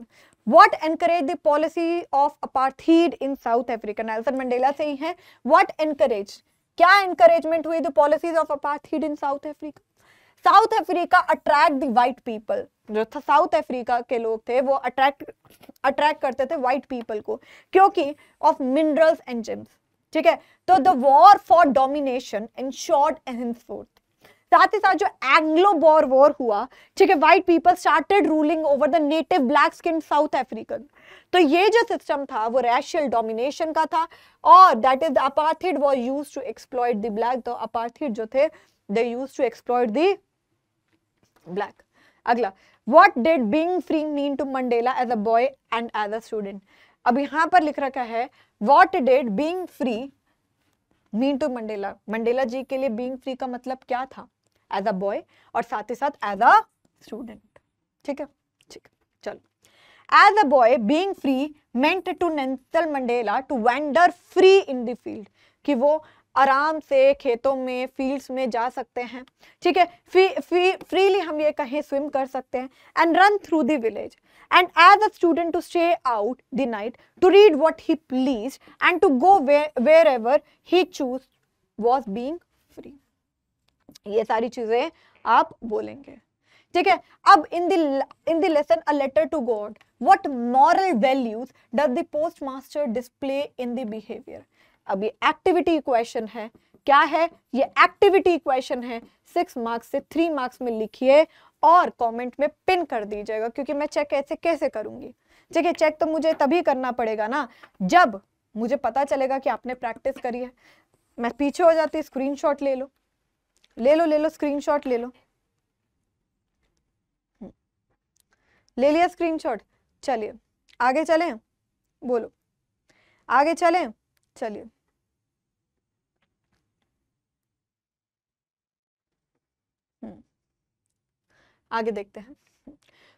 [SPEAKER 1] what encourage the policy of apartheid in South Africa Nelson Mandela से ही है वॉट एनकरेज क्या एनकरेजमेंट हुई the policies of apartheid in South Africa South Africa attract the white people जो था साउथ अफ्रीका के लोग थे वो अट्रैक्ट अट्रैक्ट करते थे व्हाइट पीपल को क्योंकि ऑफ मिनरल्स एंड जिम्स ठीक है तो the war for domination in short and forth साथ ही साथ जो एंग्लो बॉर वॉर हुआ ठीक है white people started ruling over the native black skin South African तो ये जो सिस्टम था वो रैशियल डोमिनेशन का था और that is apartheid were use to exploit the black तो अपार्थिड जो थे they use to exploit the black अगला what did being free mean to Mandela as a boy and as a student अब यहां पर लिख रखा है what did being free mean to Mandela Mandela ji के लिए बींग फ्री का मतलब क्या था एज अ बॉय और साथ ही साथ एज अ स्टूडेंट ठीक है ठीक चलो as a boy being free meant to Nelson Mandela to wander free in the field कि वो आराम से खेतों में फील्ड्स में जा सकते हैं ठीक है फ्री फ्री फ्रीली हम ये कहें स्विम कर सकते हैं and run through the village and as a student to stay out the night to read what he please and to go wherever he choose was being ये सारी चीजें आप बोलेंगे ठीक है अब in the in the lesson a letter to God what moral values does the post master display in the behaviour अब ये एक्टिविटी इक्वेशन है क्या है ये एक्टिविटी इक्वेशन है सिक्स मार्क्स से थ्री मार्क्स में लिखिए और कमेंट में पिन कर दीजिएगा क्योंकि मैं चेक ऐसे कैसे करूंगी ठीक है चेक तो मुझे तभी करना पड़ेगा ना जब मुझे पता चलेगा कि आपने प्रैक्टिस करी है मैं पीछे हो जाती स्क्रीनशॉट ले लो ले लो ले लो स्क्रीनशॉट ले लो ले लिया स्क्रीनशॉट चलिए आगे चले बोलो आगे चले चलिए हम्म। आगे देखते हैं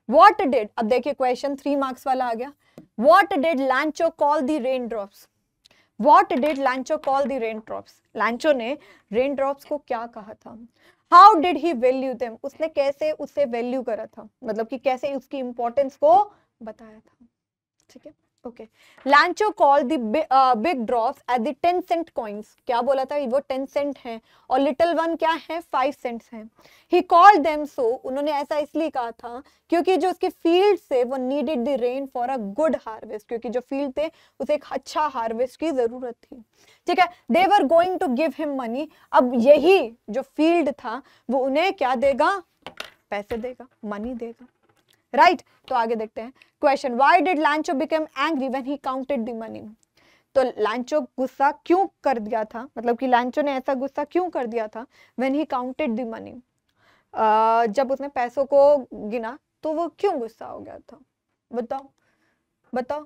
[SPEAKER 1] वॉट डेड अब देखिए क्वेश्चन थ्री मार्क्स वाला आ गया what did Lencho call the rain drops what did Lencho call the rain drops Lencho ने रेन ड्रॉप्स को क्या कहा था how did he value them उसने कैसे उसे वैल्यू करा था मतलब कि कैसे उसकी इंपॉर्टेंस को बताया था ठीक है okay Lencho call the big drop at the ten cent coins क्या बोला था वो टेन सेंट हैं और लिटिल वन क्या है फाइव सेंट्स हैं ही कॉल देम सो उन्होंने ऐसा इसलिए कहा था क्योंकि जो उसके फील्ड से वो needed the rain for a good harvest क्योंकि जो फील्ड थे उसे एक अच्छा हार्वेस्ट की जरूरत थी ठीक है they were going to give him money अब यही जो फील्ड था वो उन्हें क्या देगा पैसे देगा मनी देगा राइट right? तो आगे देखते हैं question why did Lencho become angry when he counted the money तो लैंचो गुस्सा क्यों कर दिया था मतलब कि लैंचो ने ऐसा गुस्सा क्यों कर दिया था when he counted the money जब उसने पैसों को गिना तो वो क्यों गुस्सा हो गया था बताओ बताओ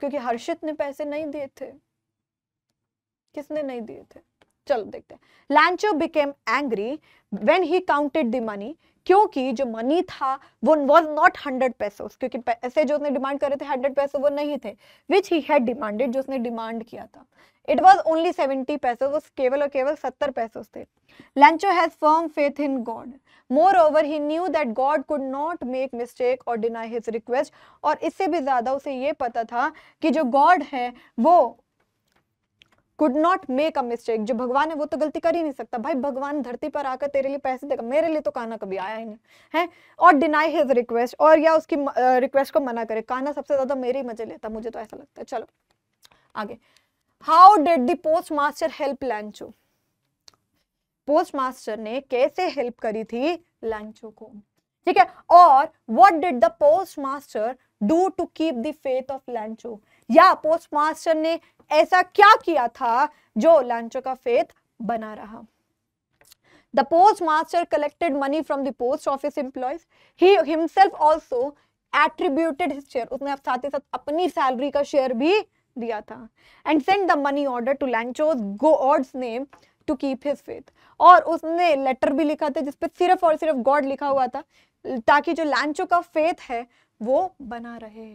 [SPEAKER 1] क्योंकि हर्षित ने पैसे नहीं दिए थे किसने नहीं दिए थे चलो देखते हैं Lencho became angry when he counted the money क्योंकि जो मनी था वो वॉज नॉट हंड्रेड पैसोस क्योंकि पैसे जो उसने डिमांड करे थे हंड्रेड पैसे वो नहीं थे विच ही हैड डिमांडेड जो उसने डिमांड किया था it was only seventy pesos वो केवल और केवल सत्तर पैसेस थे Lencho has firm faith in God moreover he knew that God could not make mistake और डिनाई हिज रिक्वेस्ट और इससे भी ज़्यादा उसे ये पता था कि जो गॉड है वो could not make a mistake जो भगवान है वो तो गलती कर ही नहीं सकता भाई भगवान धरती पर आकर तेरे लिए पैसे देगा मेरे लिए तो काना कभी आया ही नहीं है और डिनाई हिज रिक्वेस्ट और या उसकी रिक्वेस्ट को मना करे काना सबसे ज्यादा मेरे ही मजे लेता मुझे तो ऐसा लगता है चलो आगे how did the post postmaster help Lencho postmaster ने कैसे हेल्प करी थी लैंचो को ठीक है और what did the post postmaster do to keep the faith of Lencho या पोस्ट मास्टर ने ऐसा क्या किया था जो लांचो का फेथ बना रहा the postmaster collected money from the post office employees he himself also attributed his share उसने आप साथ ही साथ अपनी सैलरी का शेयर भी दिया था and send the money order to Lencho's God's name to keep his faith और उसने लेटर भी लिखा था जिसपे सिर्फ और सिर्फ गॉड लिखा हुआ था ताकि जो लैंचो का फेथ है वो बना रहे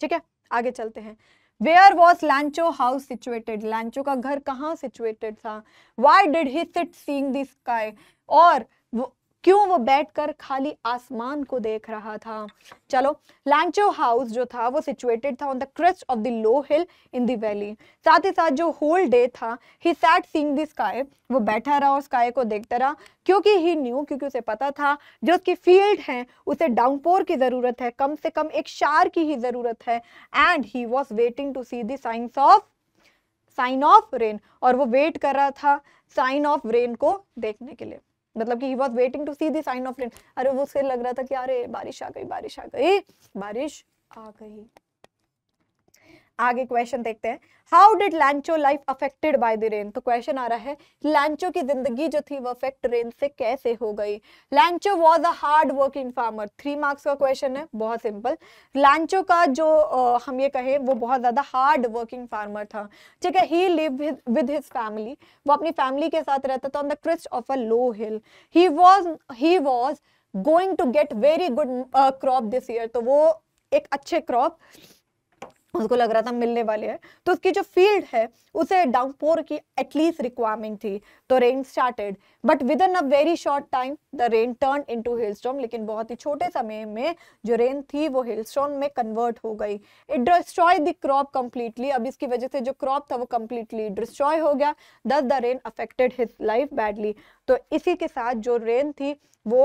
[SPEAKER 1] ठीक है आगे चलते हैं where was Lencho house situated Lencho का घर कहाँ सिचुएटेड था why did he sit seeing the sky और क्यों वो बैठकर खाली आसमान को देख रहा था चलो लैंगचो हाउस जो था वो सिचुएटेड था on the crest of the low hill in the valley साथ ही साथ जो होल डे था he sat seeing the sky वो बैठा रहा और स्काई को देखता रहा क्योंकि ही न्यू क्योंकि उसे पता था जो उसकी फील्ड है उसे डाउनपोर की ज़रूरत है कम से कम एक शार की ही ज़रूरत है and he was waiting to see the signs of sign of rain और वो वेट कर रहा था साइन ऑफ रेन को देखने के लिए मतलब कि he was waiting to see the sign of rain अरे वो उसे लग रहा था कि अरे बारिश आ गई बारिश आ गई बारिश आ गई आगे क्वेश्चन देखते हैं how did Lencho life affected by the rain तो क्वेश्चन आ रहा है लैंचो की जिंदगी जो थी वो अफेक्ट रेन से कैसे हो गई Lencho was a hard working farmer three marks का क्वेश्चन है बहुत सिंपल लैंचो का जो आ, हम ये कहें वो बहुत ज्यादा हार्ड वर्किंग फार्मर था ठीक है he live with his family वो अपनी फैमिली के साथ रहता था on the crest of a low hill he was he was going to get very good crop this year तो वो एक अच्छे क्रॉप उसको लग रहा था मिलने वाले हैं तो उसकी जो फील्ड है उसे डाउनपोर की एटलीस्ट रिक्वायरमेंट थी तो rain started but within a very short time the rain turn into to hailstorm लेकिन बहुत ही छोटे समय में जो रेन थी वो हिलस्टॉम में कन्वर्ट हो गई it destroy the crop completely अब इसकी वजह से जो क्रॉप था वो कम्प्लीटली डिस्ट्रॉय हो गया thus the rain affected his life badly तो इसी के साथ जो रेन थी वो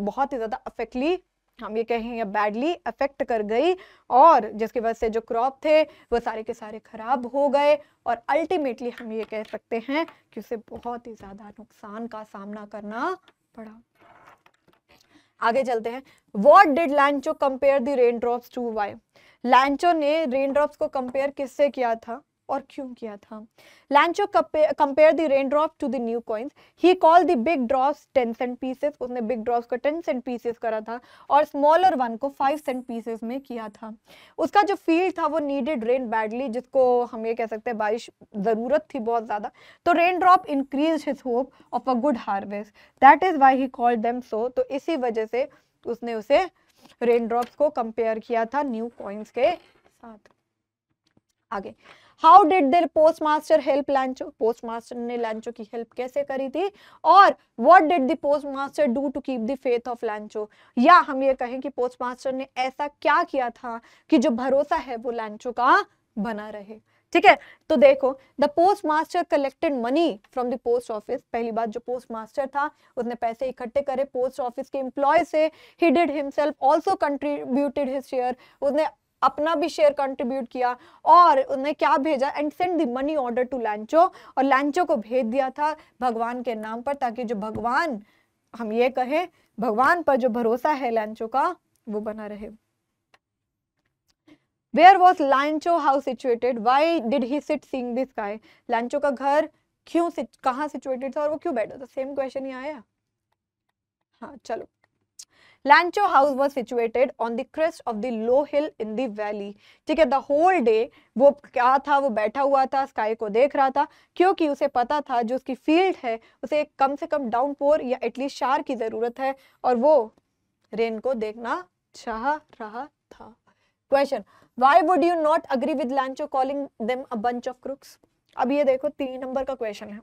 [SPEAKER 1] बहुत ही ज़्यादा अफेक्टली हम ये कहें या बैडली अफेक्ट कर गई और जिसकी वजह से जो क्रॉप थे वो सारे के सारे ख़राब हो गए और अल्टीमेटली हम ये कह सकते हैं कि उसे बहुत ही ज़्यादा नुकसान का सामना करना पड़ा आगे चलते हैं what did Lencho compare the rain drop to why Lencho ने रेन ड्रॉप को कंपेयर किससे किया था और क्यों किया था Lencho compare the rain drop to the new coins he call the big drops ten cent pieces उसने बिग ड्रॉप्स को टेन सेंट पीसेस करा था और स्मॉलर वन को फाइव सेंट पीसेस में किया था उसका जो फील्ड था वो नीडेड रेन बैडली जिसको हम ये कह सकते हैं बारिश ज़रूरत थी बहुत ज़्यादा तो rain drop increase his hope of a good harvest that is why he called them so तो इसी वजह से उसने उसे रेन ड्रॉप्स को कंपेयर किया था न्यू कॉइन्स के साथ आगे how did their postmaster help Lencho postmaster ने लंचो की हेल्प कैसे करी थी और what did the post postmaster do to keep the faith of Lencho या हम ये कहें कि पोस्ट मास्टर ने ऐसा क्या किया था कि जो भरोसा है वो लंचो का बना रहे ठीक है तो देखो the post postmaster collected money from the post office पहली बात जो पोस्ट मास्टर था उसने पैसे इकट्ठे करे पोस्ट ऑफिस के एम्प्लॉय से he did himself also contributed his share उसने अपना भी शेयर कंट्रीब्यूट किया और उन्हें क्या भेजा and send the money order to Lencho और लैंचो को भेज दिया था भगवान के नाम पर ताकि जो भगवान हम ये कहें भगवान पर जो भरोसा है लैंचो का वो बना रहे where was Lencho how situated why did he sit seeing the sky Lencho का घर क्यों कहाँ सिचुएटेड था और वो क्यों बैठा था सेम क्वेश्चन ही आया हाँ चलो Lencho house was situated on the crest of the low hill in the valley ठीक है द होल डे वो क्या था वो बैठा हुआ था स्काई को देख रहा था क्योंकि उसे पता था जो उसकी फील्ड है उसे कम से कम डाउन पोर या एटलीस्ट शार की ज़रूरत है और वो रेन को देखना चाह रहा था question why would you not agree with Lencho calling them a bunch of crooks अब ये देखो तीन नंबर का क्वेश्चन है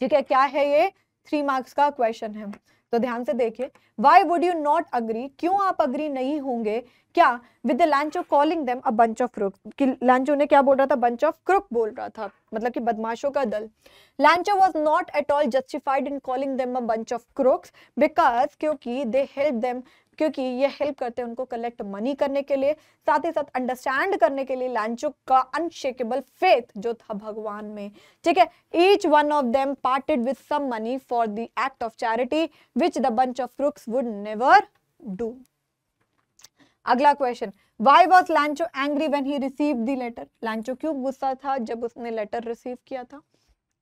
[SPEAKER 1] ठीक है क्या है ये थ्री मार्क्स का क्वेश्चन है तो ध्यान से देखिए why would you not agree क्यों आप अग्री नहीं होंगे क्या with Lencho calling them a bunch of crook कि लैंचो ने क्या बोल रहा था बंच ऑफ क्रुक बोल रहा था मतलब कि बदमाशों का दल Lencho was not at all justified in calling them a bunch of crooks because क्योंकि दे हेल्प देम क्योंकि ये हेल्प करते हैं उनको कलेक्ट मनी करने के लिए साथ ही साथ अंडरस्टैंड करने के लिए लांचो का अनशेकेबल फेथ जो था भगवान में ठीक है each one of them parted with some money for the act of charity which the bunch of crooks would never do अगला question why was Lencho angry when he receive the letter Lencho क्यों गुस्सा था जब उसने letter receive किया था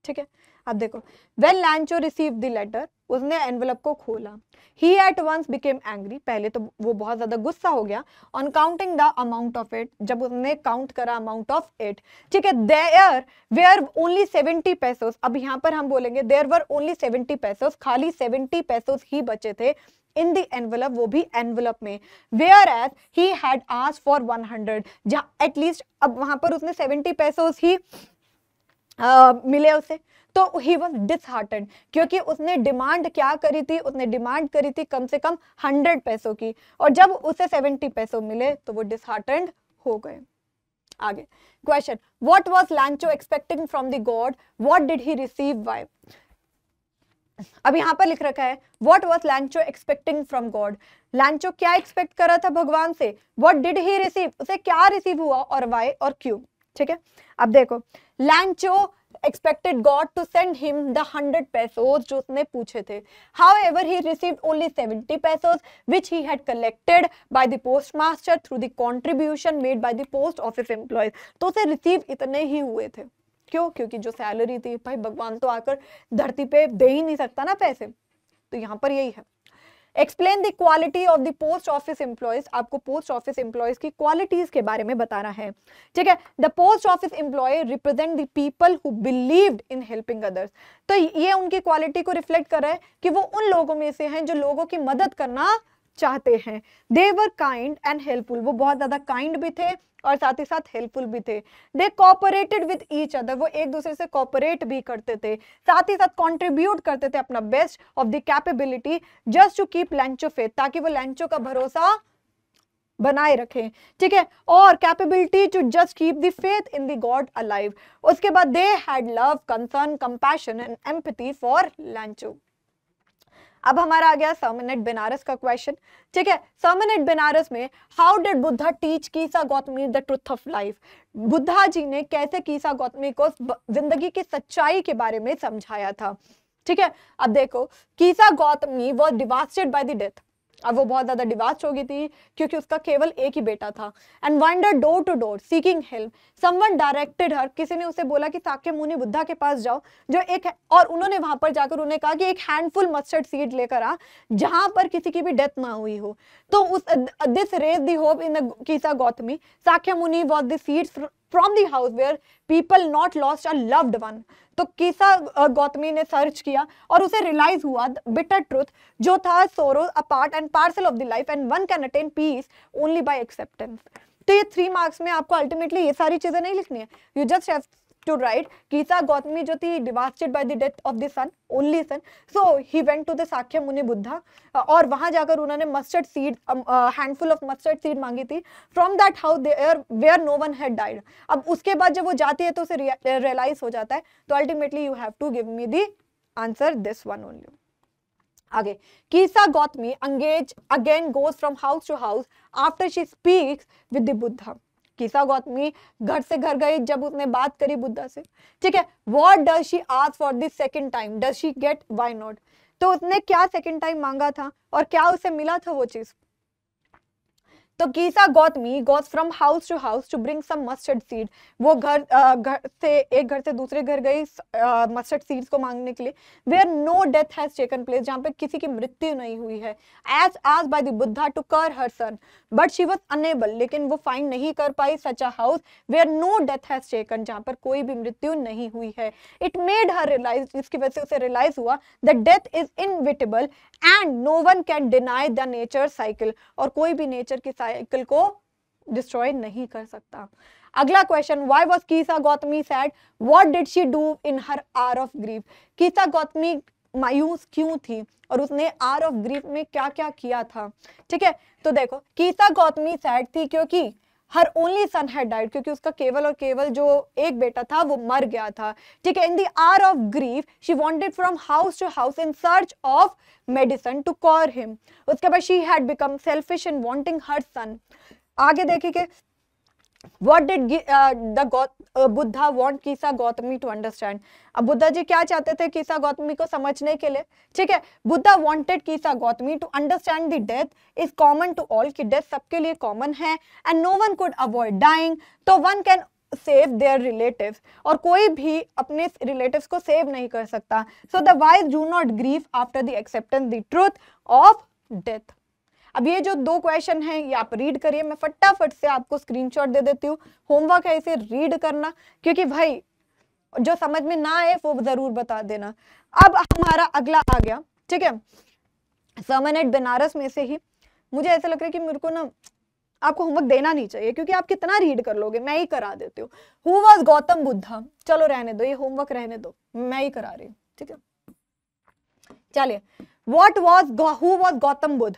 [SPEAKER 1] ठीक है अब देखो when Lencho receive the letter उसने एनवलप को खोला he at once became angry पहले तो वो बहुत ज्यादा गुस्सा हो गया on counting the amount of it जब उसने काउंट करा अमाउंट ऑफ इट ठीक है there were only seventy pesos अब यहां पर हम बोलेंगे there were only seventy pesos खाली सेवेंटी पैसोस ही बचे थे इन द एनवलप वो भी एनवलप में वेयर एज ही हैड आज फॉर वन हंड्रेड जहाँ एटलीस्ट अब वहां पर उसने सेवेंटी पैसोस ही आ, मिले उसे तो ही वॉज डिसहार्टन क्योंकि उसने डिमांड क्या करी थी उसने डिमांड करी थी कम से कम हंड्रेड पैसों की और जब उसे सेवेंटी पैसों मिले तो वो डिसहार्टन हो गए आगे question what was Lencho expecting from the God what did he receive by अब यहां पर लिख रखा है what was Lencho expecting from God Lencho क्या एक्सपेक्ट कर रहा था भगवान से व्हाट डिड ही रिसीव उसे क्या रिसीव हुआ और व्हाई और क्यों ठीक है अब देखो Lencho expected God to send him the hundred pesos जो उसने पूछे थे however he receive only seventy pesos which he had collected by the post postmaster through the contribution made by the post office employees तो उसे receive इतने ही हुए थे क्यों क्योंकि जो सैलरी थी भाई भगवान तो आकर धरती पे दे ही नहीं सकता ना पैसे तो यहाँ पर यही है explain the quality of the post office employees आपको पोस्ट ऑफिस एम्प्लॉयज की क्वालिटीज के बारे में बताना है ठीक है the post office employee represent the people who believed in helping others तो ये उनकी क्वालिटी को रिफ्लेक्ट कर रहा है कि वो उन लोगों में से हैं जो लोगों की मदद करना चाहते हैं देवर काइंड एंड हेल्पफुल वो बहुत ज्यादा काइंड भी थे और साथ ही साथ हेल्पफुल भी थे they cooperated with each other वो एक दूसरे से कॉपरेट भी करते थे साथ ही साथ कॉन्ट्रीब्यूट करते थे अपना best of the capability just to keep Lencho faith ताकि वो लैंचो का भरोसा बनाए रखें ठीक है और capability to just keep the faith in the God alive उसके बाद they had love concern compassion and empathy for Lencho अब हमारा आ गया सर्मनेट बनारस का क्वेश्चन ठीक है सर्मनेट बनारस में how did Buddha teach Kisa Gotami the truth of life Buddha ji ने कैसे कीसा गौतमी को जिंदगी की सच्चाई के बारे में समझाया था ठीक है अब देखो Kisa Gotami was devastated by the death अब वो बहुत ज़्यादा डिवाच हो गई थी क्योंकि उसका केवल एक ही बेटा था and wandered door to door seeking help someone directed हर किसी ने उसे बोला कि साक्य मुनि बुद्धा के पास जाओ जो एक और उन्होंने वहाँ पर जाकर उन्हें कहा कि एक हैंडफुल मस्टर्ड सीड लेकर आ जहाँ पर किसी की भी डेथ ना हुई हो तो उस this raised the hope in the Kisa Gotami Sakya Muni was the seeds from the house where people not lost a loved one तो किसा गौतमी ने सर्च किया और उसे रियलाइज हुआ बिटर ट्रुथ जो था sorrow a part and parcel of the life and one can attain peace only by acceptance तो ये थ्री मार्क्स में आपको अल्टीमेटली ये सारी चीज़ें नहीं लिखनी है you just have to write Gita Gautami जो थी devastated by the death of the son only son so he went to the Sakya Muni Buddha uh, और वहाँ जाकर unhone mustard seed a um, uh, handful of mustard seed mangi thi from that house there where no one had died ab uske baad jab wo jaati hai to उसे realize ho jata hai to ultimately you have to give me the answer this one only आगे कीसा गौतमी अंगेज again goes from house to house after she speaks with the Buddha Kisa Gotami घर से घर गई जब उसने बात करी बुद्धा से ठीक है what does she ask for this second time does she get why not तो उसने क्या सेकेंड टाइम मांगा था और क्या उसे मिला था वो चीज तो Kisa Gotami goes from house to house to bring some mustard seed वो घर घर से एक घर से दूसरे घर गई मस्टर्ड सीड्स को मांगने के लिए where no death has taken place जहां पे किसी की मृत्यु नहीं हुई है एज आज by the Buddha to cure her son but she was unable लेकिन वो फाइंड नहीं कर पाई such a house where no death has taken जहां पर कोई भी मृत्यु नहीं हुई है इट मेड हर रियलाइज जिसकी वजह से उसे रियलाइज हुआ the death is inevitable and no one can deny the nature cycle और कोई भी नेचर के साइकिल को डिस्ट्रॉय नहीं कर सकता अगला question why was Kisa Gautami sad what did she do in her hour of grief Kisa Gautami मायूस क्यों थी और उसने आर ऑफ ग्रीफ में क्या क्या किया था ठीक है तो देखो कीसा गौतमी सैड थी क्योंकि her only son had died क्योंकि उसका केवल और केवल जो एक बेटा था वो मर गया था ठीक है in the hour of grief she wanted from house to house in search of medicine to cure him उसके बाद she had become selfish in wanting her son आगे देखिए what uh, the Buddha want Kisa Gautami to understand अब बुद्धा जी क्या चाहते थे कीसा गौतमी को समझने के लिए ठीक है Buddha wanted Kisa Gautami to understand the death is common to all की डेथ सबके लिए कॉमन है and no one could avoid dying तो one can save their relative और कोई भी अपने रिलेटिव को सेव नहीं कर सकता so the wise do not grieve after the acceptance the truth of death अब ये जो दो क्वेश्चन हैं ये आप रीड करिए मैं फटाफट से आपको स्क्रीनशॉट दे देती हूँ होमवर्क है इसे रीड करना क्योंकि भाई जो समझ में ना आए वो जरूर बता देना अब हमारा अगला आ गया ठीक है सर्मन एट बनारस में से ही मुझे ऐसा लग रहा है कि मेरे को ना आपको होमवर्क देना नहीं चाहिए क्योंकि आप कितना रीड कर लोगे मैं ही करा देती हूँ हु वॉज गौतम बुद्धा चलो रहने दो ये होमवर्क रहने दो मैं ही करा रही हूँ ठीक है चलिए what was who was Gautam Buddha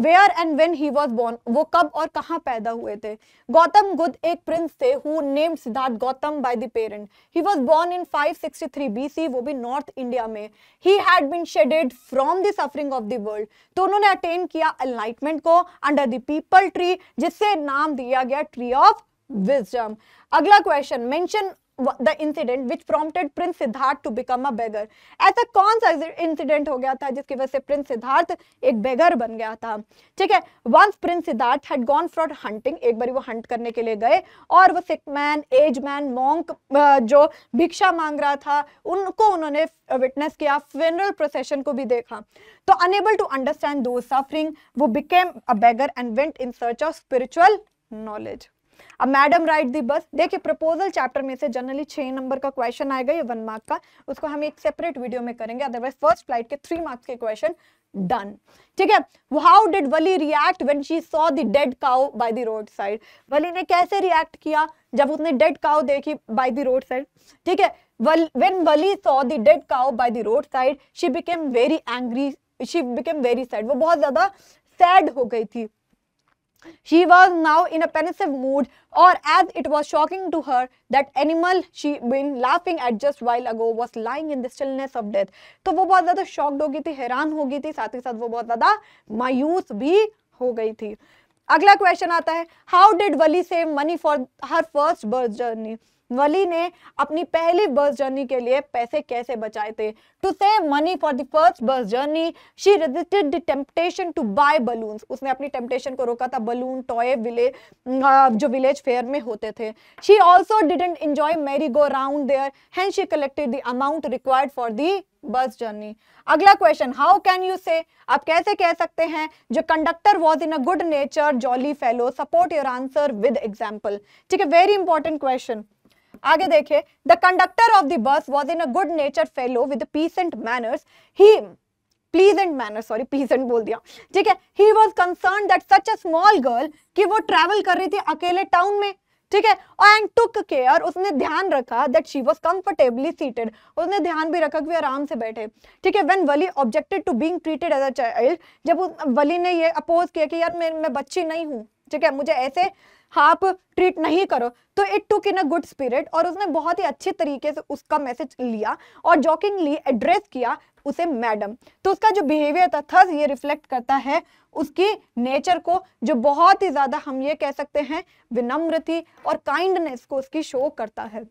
[SPEAKER 1] where and when he was born वो कब और कहाँ पैदा हुए थे गौतम बुद्ध एक प्रिंस थे who named Siddhartha Gautam by the parent he was born in 563 C वो भी नॉर्थ इंडिया में he had been shaded from the suffering of the world तो उन्होंने अटेन किया एनलाइटमेंट को अंडर द पीपल ट्री जिससे नाम दिया गया ट्री ऑफ विजडम अगला question mention the incident which prompted Prince Siddharth to become a beggar. ऐसा kaun sa incident ho gaya tha jiski wajah se Prince Siddharth ek beggar ban gaya tha theek hai Once Prince Siddharth had gone for hunting, ek bari wo hunt karne ke liye gaye aur wo sick man, aged man, monk uh, jo bhiksha mang raha tha unko unhone witness kiya funeral procession ko bhi dekha to unable to understand those suffering, wo became a beggar and went in search of spiritual knowledge. अब madam write the बस देखिए proposal chapter में से generally छह number का question आएगा ये one mark का उसको हम एक सेपरेट वीडियो में करेंगे अदरवाइज फर्स्ट फ्लाइट के थ्री मार्क्स के क्वेश्चन डन ठीक है how did Valli react when she saw the dead cow by the road side Valli ने कैसे रिएक्ट किया जब उसने डेड काउ देखी बाय द रोड साइड ठीक है when Valli saw the dead cow by the road side she became very angry she became very sad वो बहुत ज्यादा सैड हो गई थी She was now in a pensive mood or as it was shocking to her that animal she been laughing at just while ago was lying in the stillness of death. to wo bahut zyada shocked ho gayi thi hairan ho gayi thi sath hi sath wo bahut zyada mayus bhi ho gayi thi अगला question आता है how did Valli save money for her first birth journey Valli ने अपनी पहली bus journey के लिए पैसे कैसे बचाए थे to save money for the first bus journey she resisted the temptation to buy balloon उसने अपनी टेम्पटेशन को रोका था बलून टॉय विले जो विलेज फेयर में होते थे she also didn't enjoy merry go round there hand she collected the amount required for the bus journey अगला क्वेश्चन हाउ कैन यू से आप कैसे कह सकते हैं जो conductor was in a good nature jolly fellow support your answer with example ठीक है वेरी इंपॉर्टेंट क्वेश्चन आगे देखिए the conductor of the bus was in a good nature fellow with peasant manners he pleasant manner sorry pleasant बोल दिया ठीक है he was concern that such a small girl कि वो ट्रेवल कर रही थी अकेले टाउन में ठीक है एंड टुक केयर उसने ध्यान रखा that she was comfortably seated उसने ध्यान भी रखा कि वे आराम से बैठे ठीक है when Valli objected to being treated as a child जब वली ने ये अपोज किया कि यार मैं मैं बच्ची नहीं हूँ ठीक है मुझे ऐसे आप ट्रीट नहीं करो तो it to in a good spirit और उसने बहुत ही अच्छे तरीके से उसका मैसेज लिया और जॉकिंगली एड्रेस किया उसे मैडम तो उसका जो बिहेवियर था थर्स ये रिफ्लेक्ट करता है उसकी नेचर को जो बहुत ही ज़्यादा हम ये कह सकते हैं विनम्र थी और काइंडनेस को उसकी शो करता है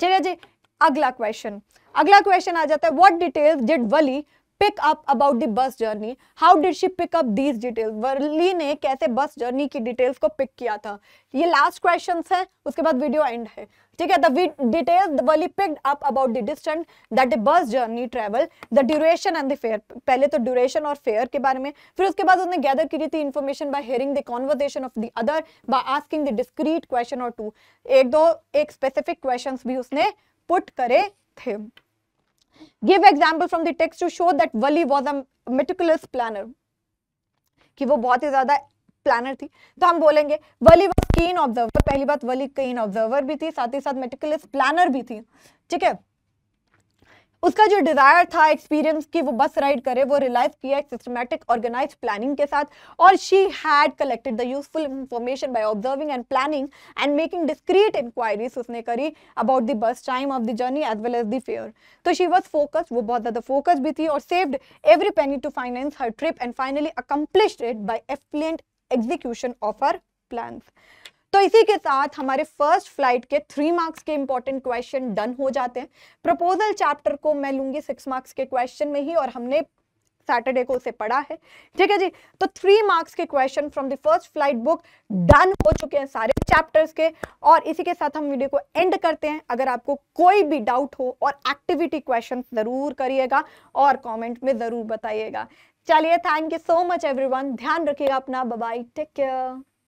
[SPEAKER 1] चलिए जी अगला क्वेश्चन अगला क्वेश्चन आ जाता है what details did Valli pick up about the bus journey how did she pick up these detail Valli ने कैसे बस जर्नी की डिटेल्स को पिक किया था ये लास्ट क्वेश्चन है उसके बाद वीडियो एंड है ठीक है the details Valli pick up about the distance that the bus journey travel the duration and the fare पहले तो ड्यूरेशन और फेयर के बारे में फिर उसके बाद उसने गैदर की थी information by hearing the conversation of the other by asking the discreet question और टू एक दो एक स्पेसिफिक क्वेश्चन भी उसने पुट करे थे give example from the text to show that Wali was a meticulous planner कि वो बहुत ही ज्यादा प्लानर थी तो हम बोलेंगे वली वॉज कीन ऑब्जर्वर पहली बात वली कीन ऑब्जर्वर भी थी साथ ही साथ मेटिकुलस प्लानर भी थी ठीक है उसका जो डिज़ायर था एक्सपीरियंस की वो बस राइड करे वो रिलाइज किया एक सिस्टमेटिक ऑर्गेनाइज प्लानिंग के साथ और she had collected the useful information by observing and planning and making discreet inquiries उसने करी about the bus time of the journey as well as the fare तो शी वॉज फोकस्ड वो बहुत ज़्यादा focus भी थी और saved every penny to finance her trip and finally accomplished it by affluent execution of her plans तो इसी के साथ हमारे फर्स्ट फ्लाइट के थ्री मार्क्स के इंपॉर्टेंट क्वेश्चन डन हो जाते हैं प्रपोजल चैप्टर को मैं लूंगी सिक्स मार्क्स के क्वेश्चन में ही और हमने सैटरडे को उसे पढ़ा है ठीक है जी तो थ्री मार्क्स के question from the first flight book done हो चुके हैं सारे चैप्टर्स के और इसी के साथ हम वीडियो को एंड करते हैं अगर आपको कोई भी डाउट हो और एक्टिविटी क्वेश्चन जरूर करिएगा और कमेंट में जरूर बताइएगा चलिए thank you so much everyone ध्यान रखिएगा अपना बाय टेक केयर